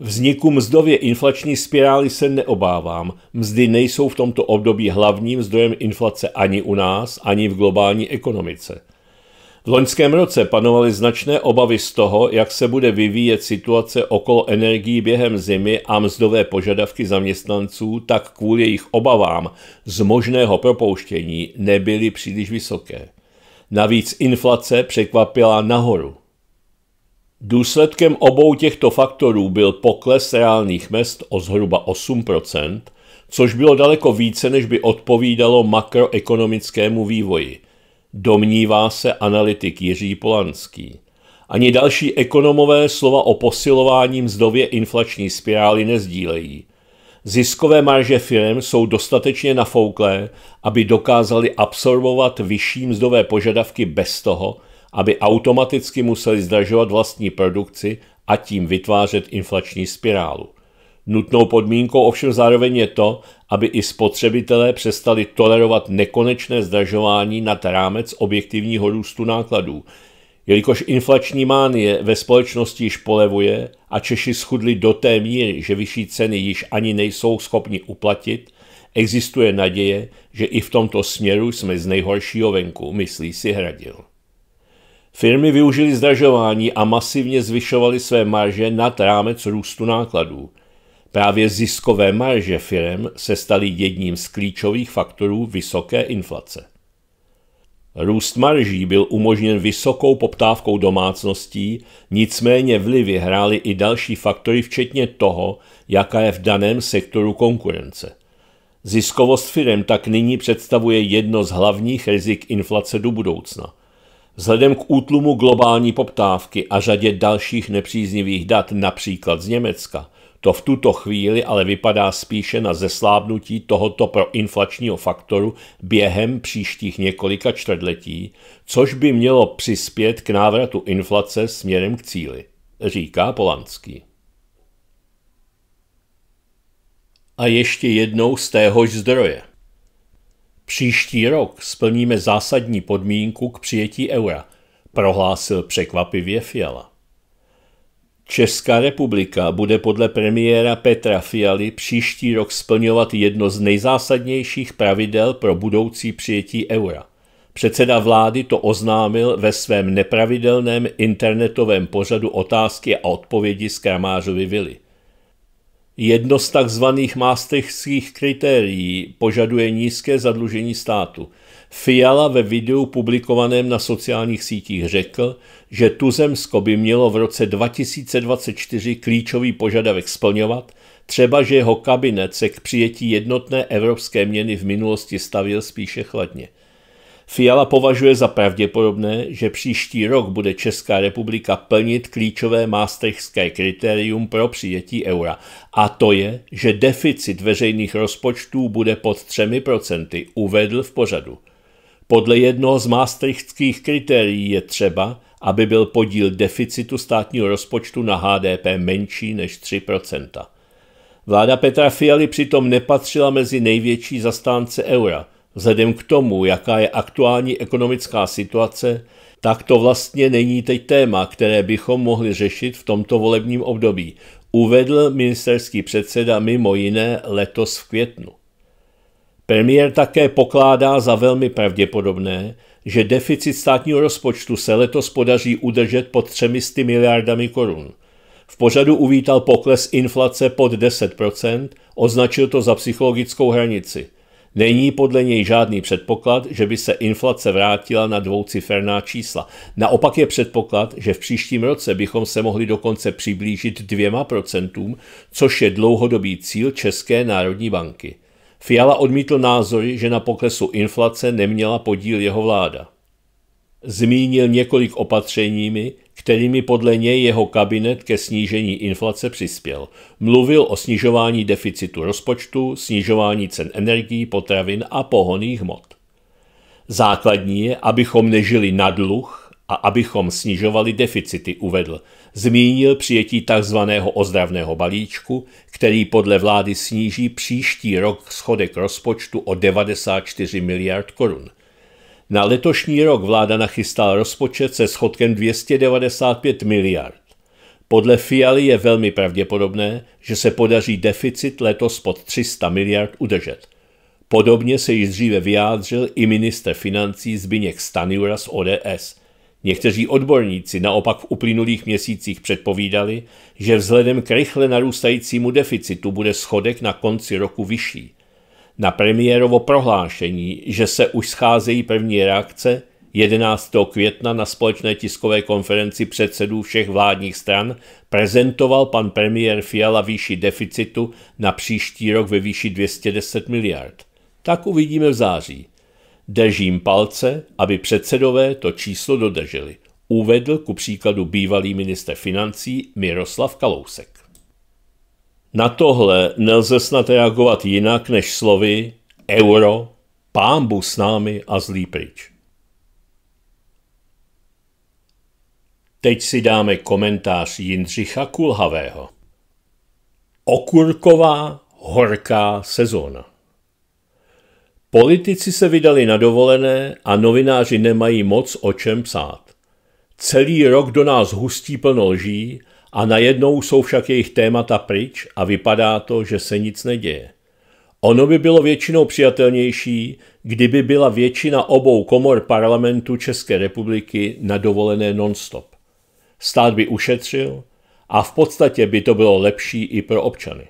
Vzniku mzdově inflační spirály se neobávám. Mzdy nejsou v tomto období hlavním zdrojem inflace ani u nás, ani v globální ekonomice – v loňském roce panovaly značné obavy z toho, jak se bude vyvíjet situace okolo energií během zimy a mzdové požadavky zaměstnanců, tak kvůli jejich obavám z možného propouštění nebyly příliš vysoké. Navíc inflace překvapila nahoru. Důsledkem obou těchto faktorů byl pokles reálných mest o zhruba 8 což bylo daleko více, než by odpovídalo makroekonomickému vývoji – domnívá se analytik Jiří Polanský. Ani další ekonomové slova o posilování mzdově inflační spirály nezdílejí. Ziskové marže firm jsou dostatečně nafouklé, aby dokázali absorbovat vyšší mzdové požadavky bez toho, aby automaticky museli zdražovat vlastní produkci a tím vytvářet inflační spirálu. Nutnou podmínkou ovšem zároveň je to, aby i spotřebitelé přestali tolerovat nekonečné zdražování nad rámec objektivního růstu nákladů, jelikož inflační mánie ve společnosti již polevuje a Češi schudli do té míry, že vyšší ceny již ani nejsou schopni uplatit, existuje naděje, že i v tomto směru jsme z nejhoršího venku, myslí si Hradil. Firmy využily zdražování a masivně zvyšovaly své marže nad rámec růstu nákladů – Právě ziskové marže firm se staly jedním z klíčových faktorů vysoké inflace. Růst marží byl umožněn vysokou poptávkou domácností, nicméně vlivy hrály i další faktory, včetně toho, jaká je v daném sektoru konkurence. Ziskovost firm tak nyní představuje jedno z hlavních rizik inflace do budoucna. Vzhledem k útlumu globální poptávky a řadě dalších nepříznivých dat, například z Německa, to v tuto chvíli ale vypadá spíše na zeslábnutí tohoto proinflačního faktoru během příštích několika čtvrtletí, což by mělo přispět k návratu inflace směrem k cíli, říká Polanský. A ještě jednou z téhož zdroje. Příští rok splníme zásadní podmínku k přijetí eura, prohlásil překvapivě Fiala. Česká republika bude podle premiéra Petra Fialy příští rok splňovat jedno z nejzásadnějších pravidel pro budoucí přijetí eura. Předseda vlády to oznámil ve svém nepravidelném internetovém pořadu otázky a odpovědi z kramářovi vily. Jedno z takzvaných mástechských kritérií požaduje nízké zadlužení státu – Fiala ve videu publikovaném na sociálních sítích řekl, že Tuzemsko by mělo v roce 2024 klíčový požadavek splňovat, třeba že jeho kabinet se k přijetí jednotné evropské měny v minulosti stavil spíše chladně. Fiala považuje za pravděpodobné, že příští rok bude Česká republika plnit klíčové maastrichtské kritérium pro přijetí eura, a to je, že deficit veřejných rozpočtů bude pod 3%, uvedl v pořadu. Podle jednoho z maastrichtských kritérií je třeba, aby byl podíl deficitu státního rozpočtu na HDP menší než 3 Vláda Petra Fialy přitom nepatřila mezi největší zastánce eura. Vzhledem k tomu, jaká je aktuální ekonomická situace, tak to vlastně není teď téma, které bychom mohli řešit v tomto volebním období, uvedl ministerský předseda mimo jiné letos v květnu. Premiér také pokládá za velmi pravděpodobné, že deficit státního rozpočtu se letos podaří udržet pod 300 miliardami korun. V pořadu uvítal pokles inflace pod 10%, označil to za psychologickou hranici. Není podle něj žádný předpoklad, že by se inflace vrátila na dvouciferná čísla. Naopak je předpoklad, že v příštím roce bychom se mohli dokonce přiblížit dvěma procentům, což je dlouhodobý cíl České národní banky. Fiala odmítl názor, že na poklesu inflace neměla podíl jeho vláda. Zmínil několik opatřeními, kterými podle něj jeho kabinet ke snížení inflace přispěl. Mluvil o snižování deficitu rozpočtu, snižování cen energií, potravin a pohoných hmot. Základní je, abychom nežili na dluh, a abychom snižovali deficity, uvedl. Zmínil přijetí tzv. ozdravného balíčku, který podle vlády sníží příští rok schodek rozpočtu o 94 miliard korun. Na letošní rok vláda nachystala rozpočet se schodkem 295 miliard. Podle Fialy je velmi pravděpodobné, že se podaří deficit letos pod 300 miliard udržet. Podobně se již dříve vyjádřil i minister financí Zbyněk Stanjura z ODS – Někteří odborníci naopak v uplynulých měsících předpovídali, že vzhledem k rychle narůstajícímu deficitu bude schodek na konci roku vyšší. Na premiérovo prohlášení, že se už scházejí první reakce, 11. května na společné tiskové konferenci předsedů všech vládních stran prezentoval pan premiér Fiala výši deficitu na příští rok ve výši 210 miliard. Tak uvidíme v září. Držím palce, aby předsedové to číslo dodrželi, uvedl ku příkladu bývalý minister financí Miroslav Kalousek. Na tohle nelze snad reagovat jinak než slovy euro, pámbu s námi a zlý pryč. Teď si dáme komentář Jindřicha Kulhavého. Okurková horká sezóna. Politici se vydali na dovolené a novináři nemají moc o čem psát. Celý rok do nás hustí plno lží a najednou jsou však jejich témata pryč a vypadá to, že se nic neděje. Ono by bylo většinou přijatelnější, kdyby byla většina obou komor parlamentu České republiky na dovolené nonstop. Stát by ušetřil a v podstatě by to bylo lepší i pro občany.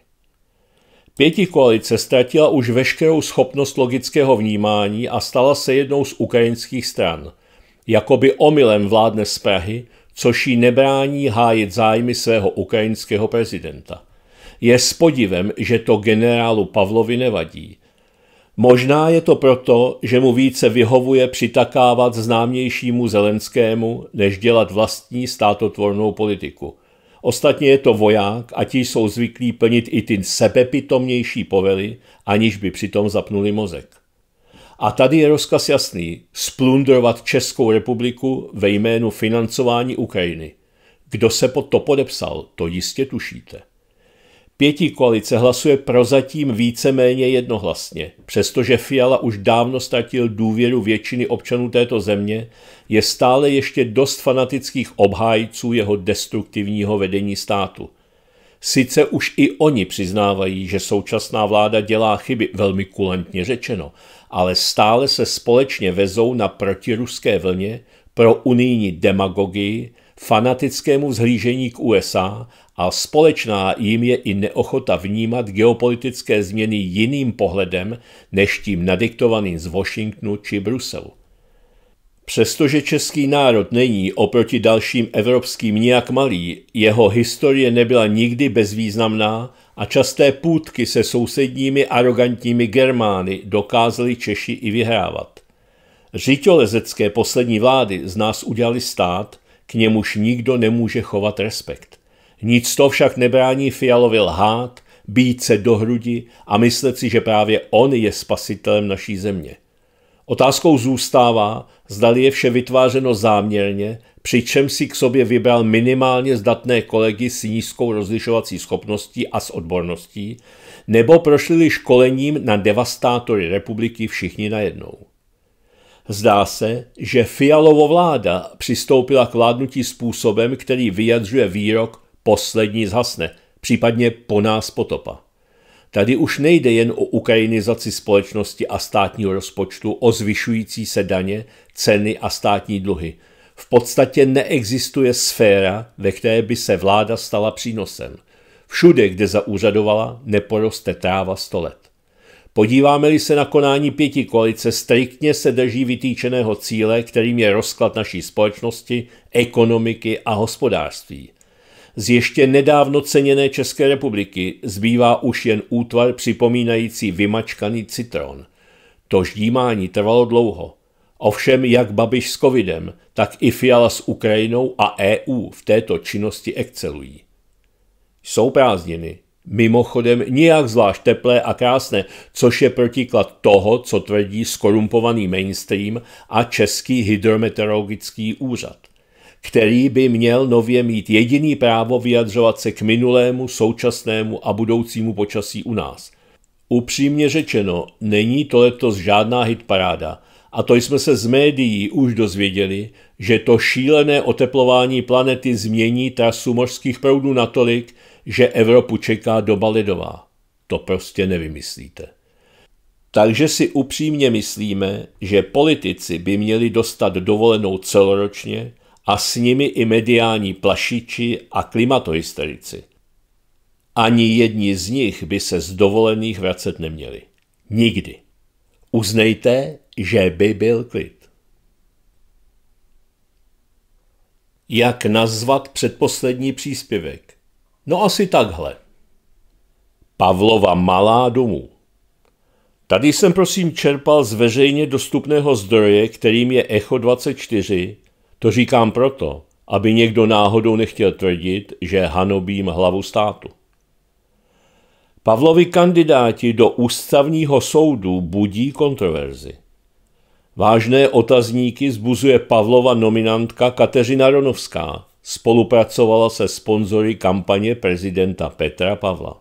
Pětikoalice ztratila už veškerou schopnost logického vnímání a stala se jednou z ukrajinských stran. Jakoby omylem vládne z Prahy, což jí nebrání hájit zájmy svého ukrajinského prezidenta. Je s podivem, že to generálu Pavlovi nevadí. Možná je to proto, že mu více vyhovuje přitakávat známějšímu Zelenskému, než dělat vlastní státotvornou politiku – Ostatně je to voják a ti jsou zvyklí plnit i ty sebepitomnější povely, aniž by přitom zapnuli mozek. A tady je rozkaz jasný – splundrovat Českou republiku ve jménu financování Ukrajiny. Kdo se pod to podepsal, to jistě tušíte. Pětí koalice hlasuje prozatím víceméně jednohlasně. Přestože Fiala už dávno ztratil důvěru většiny občanů této země, je stále ještě dost fanatických obhájců jeho destruktivního vedení státu. Sice už i oni přiznávají, že současná vláda dělá chyby, velmi kulantně řečeno, ale stále se společně vezou na protiruské vlně, pro unijní demagogii, fanatickému vzhlížení k USA a společná jim je i neochota vnímat geopolitické změny jiným pohledem než tím nadiktovaným z Washingtonu či Bruselu. Přestože český národ není oproti dalším evropským nijak malý, jeho historie nebyla nikdy bezvýznamná a časté půdky se sousedními arrogantními Germány dokázali Češi i vyhrávat. Řitolezecké poslední vlády z nás udělali stát, k němuž nikdo nemůže chovat respekt. Nic to však nebrání Fialovi lhát, být se do hrudi a myslet si, že právě on je spasitelem naší země. Otázkou zůstává, zdali je vše vytvářeno záměrně, přičem si k sobě vybral minimálně zdatné kolegy s nízkou rozlišovací schopností a s odborností, nebo prošli školením na devastátory republiky všichni najednou. Zdá se, že Fialovo vláda přistoupila k vládnutí způsobem, který vyjadřuje výrok Poslední zhasne, případně po nás potopa. Tady už nejde jen o ukrajinizaci společnosti a státního rozpočtu, o zvyšující se daně, ceny a státní dluhy. V podstatě neexistuje sféra, ve které by se vláda stala přínosem. Všude, kde zaúřadovala, neporoste tráva sto let. Podíváme-li se na konání pěti koalice, striktně se drží vytýčeného cíle, kterým je rozklad naší společnosti, ekonomiky a hospodářství. Z ještě nedávno ceněné České republiky zbývá už jen útvar připomínající vymačkaný citron. To ždímání trvalo dlouho. Ovšem jak Babiš s covidem, tak i Fiala s Ukrajinou a EU v této činnosti excelují. Jsou prázdniny, mimochodem nijak zvlášť teplé a krásné, což je protiklad toho, co tvrdí skorumpovaný mainstream a Český hydrometeorologický úřad který by měl nově mít jediný právo vyjadřovat se k minulému, současnému a budoucímu počasí u nás. Upřímně řečeno, není to letos žádná hitparáda, a to jsme se z médií už dozvěděli, že to šílené oteplování planety změní trasu mořských proudů natolik, že Evropu čeká doba ledová. To prostě nevymyslíte. Takže si upřímně myslíme, že politici by měli dostat dovolenou celoročně, a s nimi i mediální plašiči a klimatohysterici. Ani jedni z nich by se z dovolených vracet neměli. Nikdy. Uznejte, že by byl klid. Jak nazvat předposlední příspěvek? No asi takhle. Pavlova malá domů. Tady jsem prosím čerpal z veřejně dostupného zdroje, kterým je Echo 24, to říkám proto, aby někdo náhodou nechtěl tvrdit, že hanobím hlavu státu. Pavlovi kandidáti do ústavního soudu budí kontroverzi. Vážné otazníky zbuzuje Pavlova nominantka Kateřina Ronovská. Spolupracovala se sponzory kampaně prezidenta Petra Pavla.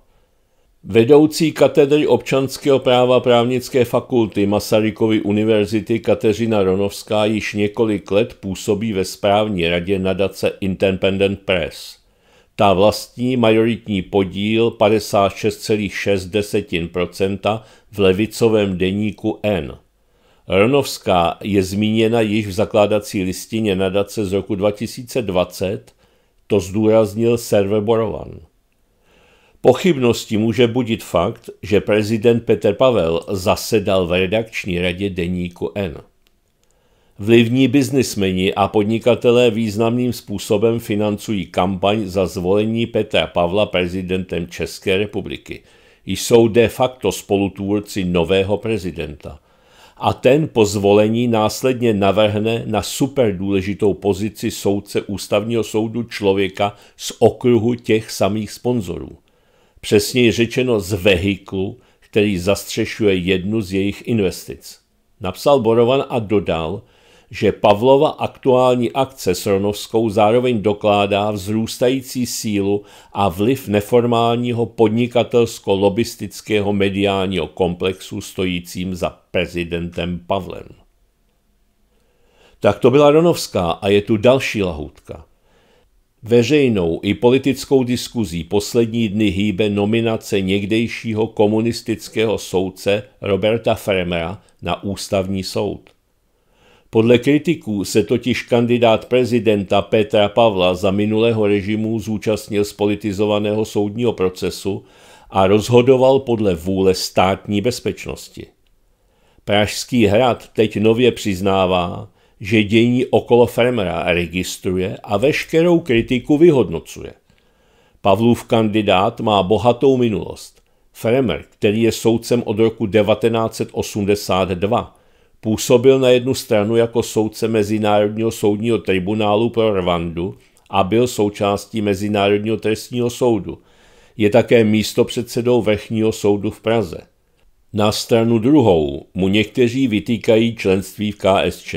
Vedoucí katedry občanského práva právnické fakulty Masarykovy univerzity Kateřina Ronovská již několik let působí ve správní radě nadace Independent Press. Ta vlastní majoritní podíl 56,6% v levicovém deníku N. Ronovská je zmíněna již v zakládací listině nadace z roku 2020, to zdůraznil server Borovan. Pochybnosti může budit fakt, že prezident Petr Pavel zasedal v redakční radě deníku N. Vlivní biznismeni a podnikatelé významným způsobem financují kampaň za zvolení Petra Pavla prezidentem České republiky. Jsou de facto spolutvůrci nového prezidenta. A ten po zvolení následně navrhne na super důležitou pozici soudce ústavního soudu člověka z okruhu těch samých sponzorů přesněji řečeno z vehiklu, který zastřešuje jednu z jejich investic. Napsal Borovan a dodal, že Pavlova aktuální akce s Ronovskou zároveň dokládá vzrůstající sílu a vliv neformálního podnikatelsko-lobistického mediálního komplexu stojícím za prezidentem Pavlem. Tak to byla Ronovská a je tu další lahůdka. Veřejnou i politickou diskuzí poslední dny hýbe nominace někdejšího komunistického soudce Roberta Fremera na ústavní soud. Podle kritiků se totiž kandidát prezidenta Petra Pavla za minulého režimu zúčastnil spolitizovaného soudního procesu a rozhodoval podle vůle státní bezpečnosti. Pražský hrad teď nově přiznává, že dění okolo Fremera registruje a veškerou kritiku vyhodnocuje. Pavlův kandidát má bohatou minulost. Fremer, který je soudcem od roku 1982, působil na jednu stranu jako soudce Mezinárodního soudního tribunálu pro Rwandu a byl součástí Mezinárodního trestního soudu. Je také místopředsedou Vrchního soudu v Praze. Na stranu druhou mu někteří vytýkají členství v KSČ.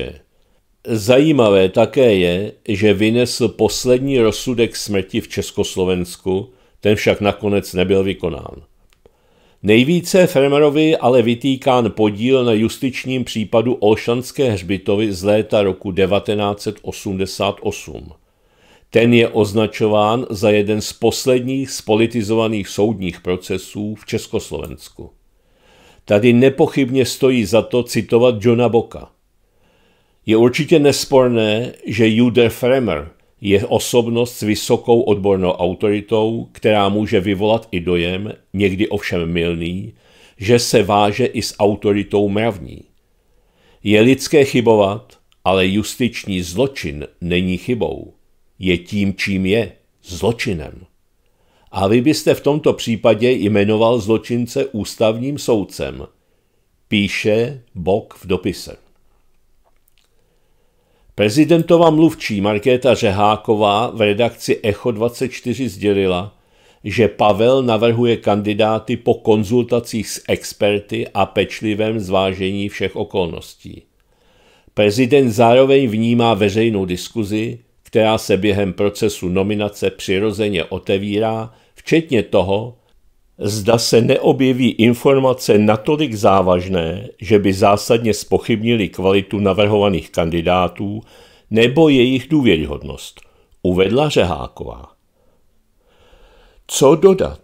Zajímavé také je, že vynesl poslední rozsudek smrti v Československu, ten však nakonec nebyl vykonán. Nejvíce Fermerovi ale vytýkán podíl na justičním případu Olšanské hřbitovy z léta roku 1988. Ten je označován za jeden z posledních spolitizovaných soudních procesů v Československu. Tady nepochybně stojí za to citovat Johna Boka – je určitě nesporné, že Jude Fremer je osobnost s vysokou odbornou autoritou, která může vyvolat i dojem, někdy ovšem milný, že se váže i s autoritou mravní. Je lidské chybovat, ale justiční zločin není chybou. Je tím, čím je, zločinem. A vy byste v tomto případě jmenoval zločince ústavním soudcem, píše Bok v dopise. Prezidentova mluvčí Markéta Řeháková v redakci Echo 24 sdělila, že Pavel navrhuje kandidáty po konzultacích s experty a pečlivém zvážení všech okolností. Prezident zároveň vnímá veřejnou diskuzi, která se během procesu nominace přirozeně otevírá, včetně toho, zda se neobjeví informace natolik závažné, že by zásadně spochybnili kvalitu navrhovaných kandidátů nebo jejich důvěryhodnost, uvedla Řeháková. Co dodat?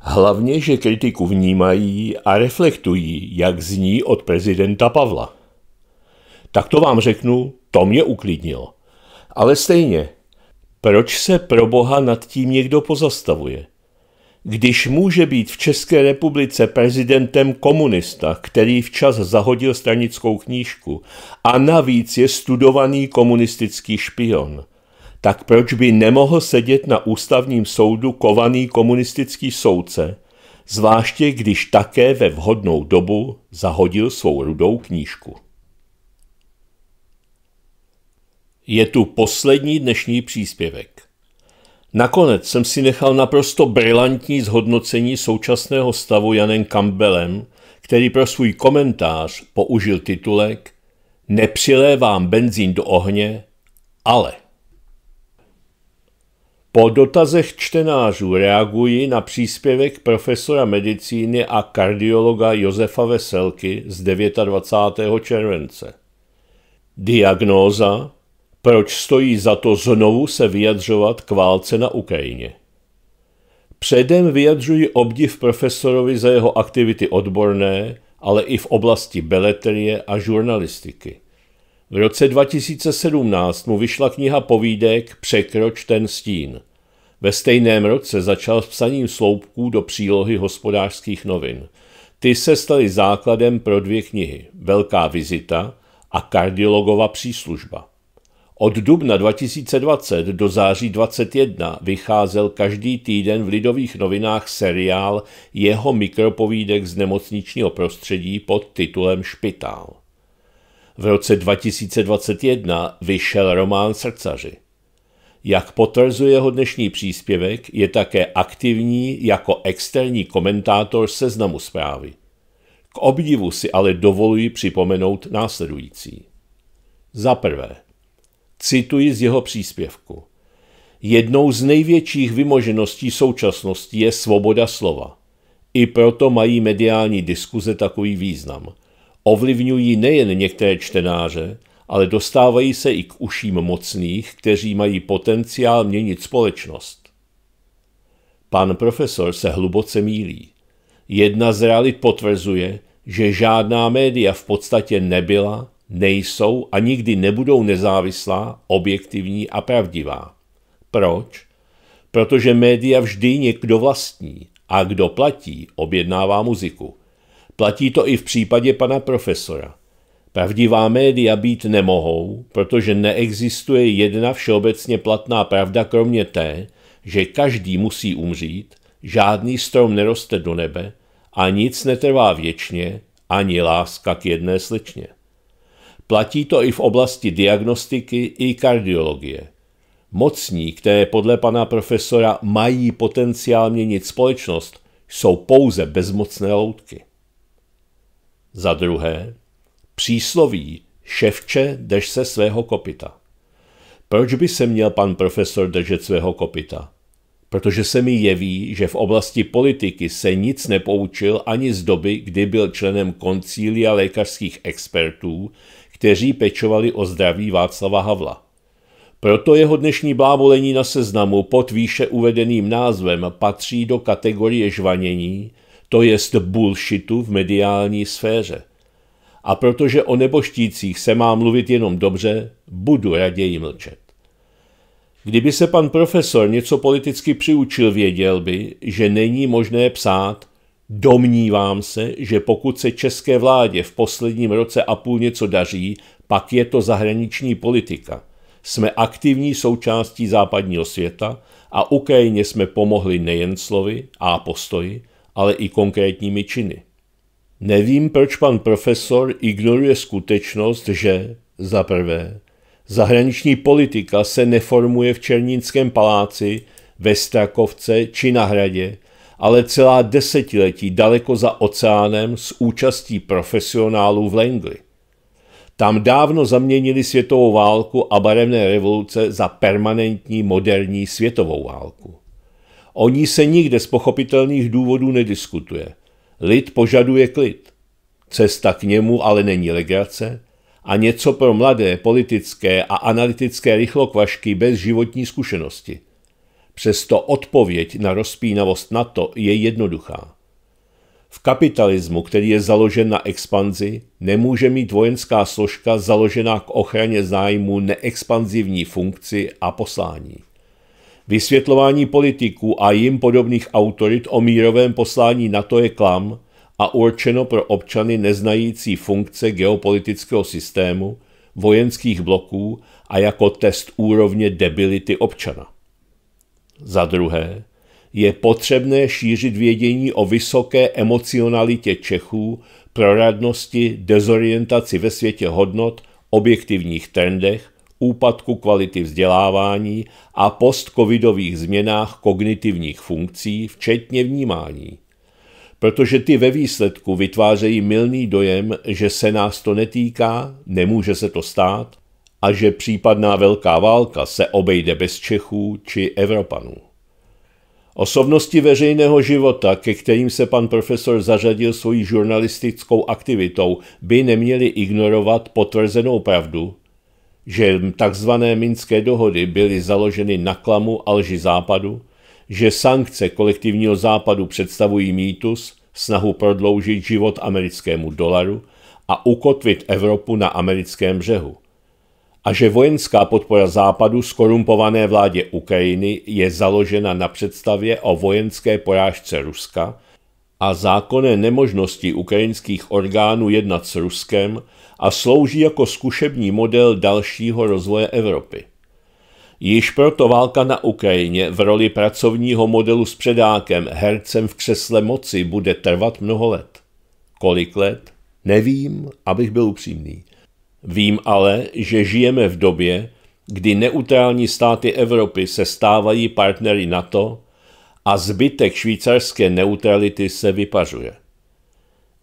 Hlavně, že kritiku vnímají a reflektují, jak zní od prezidenta Pavla. Tak to vám řeknu, to mě uklidnilo. Ale stejně, proč se pro boha nad tím někdo pozastavuje? když může být v České republice prezidentem komunista, který včas zahodil stranickou knížku a navíc je studovaný komunistický špion, tak proč by nemohl sedět na ústavním soudu kovaný komunistický soudce, zvláště když také ve vhodnou dobu zahodil svou rudou knížku? Je tu poslední dnešní příspěvek. Nakonec jsem si nechal naprosto brilantní zhodnocení současného stavu Janem Campbellem, který pro svůj komentář použil titulek Nepřilévám benzín do ohně, ale. Po dotazech čtenářů reaguji na příspěvek profesora medicíny a kardiologa Josefa Veselky z 29. července. Diagnóza proč stojí za to znovu se vyjadřovat k válce na Ukrajině. Předem vyjadřuji obdiv profesorovi za jeho aktivity odborné, ale i v oblasti beletrie a žurnalistiky. V roce 2017 mu vyšla kniha povídek Překroč ten stín. Ve stejném roce začal s psaním sloupků do přílohy hospodářských novin. Ty se staly základem pro dvě knihy Velká vizita a Kardiologova příslužba. Od dubna 2020 do září 2021 vycházel každý týden v lidových novinách seriál jeho mikropovídek z nemocničního prostředí pod titulem Špitál. V roce 2021 vyšel román Srdcaři. Jak potvrzuje jeho dnešní příspěvek, je také aktivní jako externí komentátor seznamu zprávy. K obdivu si ale dovoluji připomenout následující. Za prvé – Cituji z jeho příspěvku. Jednou z největších vymožeností současnosti je svoboda slova. I proto mají mediální diskuze takový význam. Ovlivňují nejen některé čtenáře, ale dostávají se i k uším mocných, kteří mají potenciál měnit společnost. Pan profesor se hluboce mílí. Jedna z realit potvrzuje, že žádná média v podstatě nebyla nejsou a nikdy nebudou nezávislá, objektivní a pravdivá. Proč? Protože média vždy někdo vlastní a kdo platí, objednává muziku. Platí to i v případě pana profesora. Pravdivá média být nemohou, protože neexistuje jedna všeobecně platná pravda kromě té, že každý musí umřít, žádný strom neroste do nebe a nic netrvá věčně, ani láska k jedné slečně. Platí to i v oblasti diagnostiky i kardiologie. Mocní, které podle pana profesora mají potenciál měnit společnost, jsou pouze bezmocné loutky. Za druhé, přísloví ševče drž se svého kopita. Proč by se měl pan profesor držet svého kopita? Protože se mi jeví, že v oblasti politiky se nic nepoučil ani z doby, kdy byl členem koncília lékařských expertů kteří pečovali o zdraví Václava Havla. Proto jeho dnešní blábolení na seznamu pod výše uvedeným názvem patří do kategorie žvanění, to jest bullshitu v mediální sféře. A protože o neboštících se má mluvit jenom dobře, budu raději mlčet. Kdyby se pan profesor něco politicky přiučil, věděl by, že není možné psát Domnívám se, že pokud se české vládě v posledním roce a půl něco daří, pak je to zahraniční politika. Jsme aktivní součástí západního světa a Ukrajině jsme pomohli nejen slovy a postoji, ale i konkrétními činy. Nevím, proč pan profesor ignoruje skutečnost, že, za prvé, zahraniční politika se neformuje v Černínském paláci, ve Strakovce či na hradě, ale celá desetiletí daleko za oceánem s účastí profesionálů v Langley. Tam dávno zaměnili světovou válku a barevné revoluce za permanentní moderní světovou válku. O ní se nikde z pochopitelných důvodů nediskutuje. Lid požaduje klid. Cesta k němu ale není legrace a něco pro mladé politické a analytické rychlokvašky bez životní zkušenosti. Přesto odpověď na rozpínavost NATO je jednoduchá. V kapitalismu, který je založen na expanzi, nemůže mít vojenská složka založená k ochraně zájmu neexpanzivní funkci a poslání. Vysvětlování politiků a jim podobných autorit o mírovém poslání NATO je klam a určeno pro občany neznající funkce geopolitického systému, vojenských bloků a jako test úrovně debility občana. Za druhé, je potřebné šířit vědění o vysoké emocionalitě Čechů, proradnosti, dezorientaci ve světě hodnot, objektivních trendech, úpadku kvality vzdělávání a postcovidových změnách kognitivních funkcí, včetně vnímání. Protože ty ve výsledku vytvářejí milný dojem, že se nás to netýká, nemůže se to stát, a že případná velká válka se obejde bez Čechů či Evropanů. Osobnosti veřejného života, ke kterým se pan profesor zařadil svojí žurnalistickou aktivitou, by neměli ignorovat potvrzenou pravdu, že tzv. minské dohody byly založeny na klamu a lži západu, že sankce kolektivního západu představují mýtus, snahu prodloužit život americkému dolaru a ukotvit Evropu na americkém břehu – a že vojenská podpora Západu skorumpované vládě Ukrajiny je založena na představě o vojenské porážce Ruska a zákonné nemožnosti ukrajinských orgánů jednat s Ruskem a slouží jako zkušební model dalšího rozvoje Evropy. Již proto válka na Ukrajině v roli pracovního modelu s předákem, hercem v křesle moci, bude trvat mnoho let. Kolik let? Nevím, abych byl upřímný. Vím ale, že žijeme v době, kdy neutrální státy Evropy se stávají partnery NATO a zbytek švýcarské neutrality se vypařuje.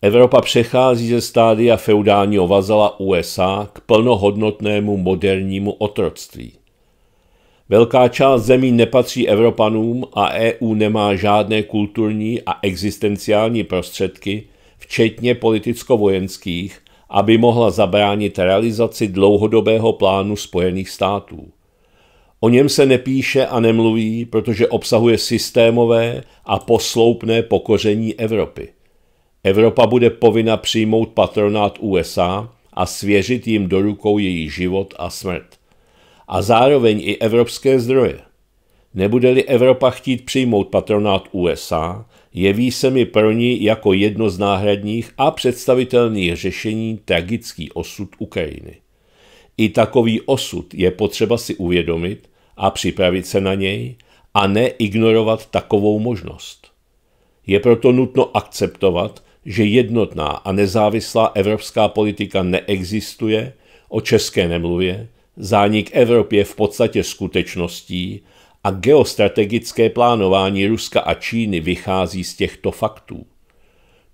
Evropa přechází ze stádia feudálního vazala USA k plnohodnotnému modernímu otroctví. Velká část zemí nepatří Evropanům a EU nemá žádné kulturní a existenciální prostředky, včetně politicko-vojenských, aby mohla zabránit realizaci dlouhodobého plánu Spojených států. O něm se nepíše a nemluví, protože obsahuje systémové a posloupné pokoření Evropy. Evropa bude povinna přijmout patronát USA a svěřit jim do rukou její život a smrt. A zároveň i evropské zdroje – Nebude-li Evropa chtít přijmout patronát USA, jeví se mi pro ní jako jedno z náhradních a představitelných řešení tragický osud Ukrajiny. I takový osud je potřeba si uvědomit a připravit se na něj a neignorovat takovou možnost. Je proto nutno akceptovat, že jednotná a nezávislá evropská politika neexistuje, o české nemluvě, zánik Evropy je v podstatě skutečností, a geostrategické plánování Ruska a Číny vychází z těchto faktů.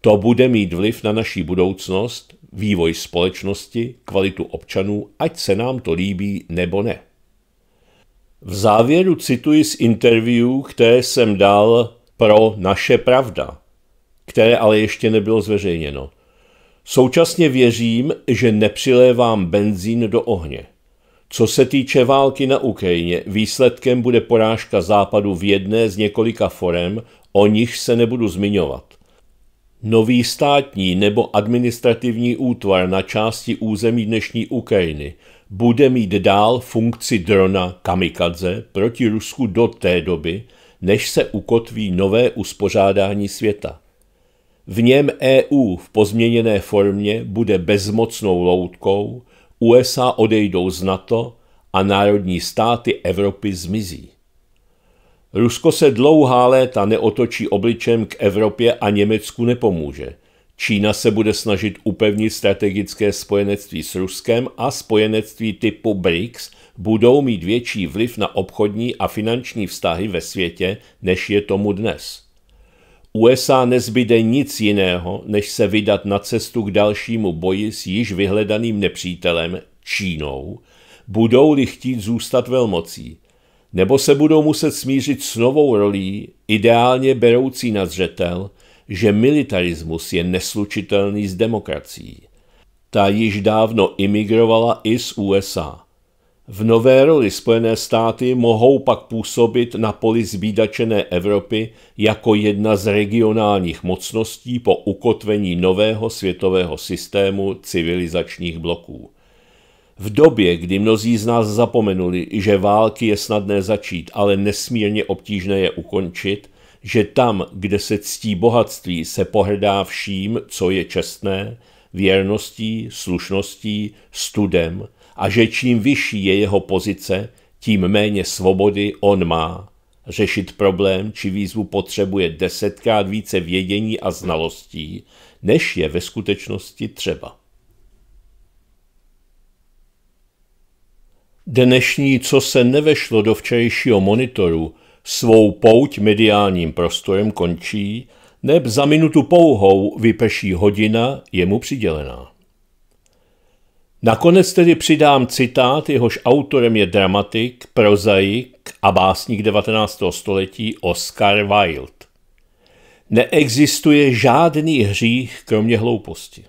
To bude mít vliv na naší budoucnost, vývoj společnosti, kvalitu občanů, ať se nám to líbí nebo ne. V závěru cituji z interview, které jsem dal pro Naše pravda, které ale ještě nebylo zveřejněno. Současně věřím, že nepřilévám benzín do ohně. Co se týče války na Ukrajině, výsledkem bude porážka Západu v jedné z několika forem, o nich se nebudu zmiňovat. Nový státní nebo administrativní útvar na části území dnešní Ukrajiny bude mít dál funkci drona kamikadze proti Rusku do té doby, než se ukotví nové uspořádání světa. V něm EU v pozměněné formě bude bezmocnou loutkou, USA odejdou z NATO a národní státy Evropy zmizí. Rusko se dlouhá léta neotočí obličem k Evropě a Německu nepomůže. Čína se bude snažit upevnit strategické spojenectví s Ruskem a spojenectví typu BRICS budou mít větší vliv na obchodní a finanční vztahy ve světě, než je tomu dnes. USA nezbyde nic jiného, než se vydat na cestu k dalšímu boji s již vyhledaným nepřítelem, Čínou, budou-li chtít zůstat velmocí, nebo se budou muset smířit s novou rolí, ideálně beroucí na zřetel, že militarismus je neslučitelný s demokracií. Ta již dávno imigrovala i z USA – v nové roli Spojené státy mohou pak působit na poli zbídačené Evropy jako jedna z regionálních mocností po ukotvení nového světového systému civilizačních bloků. V době, kdy mnozí z nás zapomenuli, že války je snadné začít, ale nesmírně obtížné je ukončit, že tam, kde se ctí bohatství, se pohrdá vším, co je čestné, věrností, slušností, studem – a že čím vyšší je jeho pozice, tím méně svobody on má. Řešit problém či výzvu potřebuje desetkrát více vědění a znalostí, než je ve skutečnosti třeba. Dnešní, co se nevešlo do včerejšího monitoru, svou pouť mediálním prostorem končí, neb za minutu pouhou vypeší hodina jemu přidělená. Nakonec tedy přidám citát, jehož autorem je dramatik, prozaik a básník 19. století Oscar Wilde. Neexistuje žádný hřích, kromě hlouposti.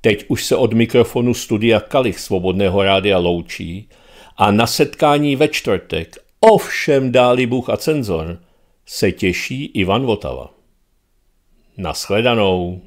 Teď už se od mikrofonu studia Kalich Svobodného rádia loučí a na setkání ve čtvrtek, ovšem dáli Bůh a cenzor, se těší Ivan Votava. Naschledanou.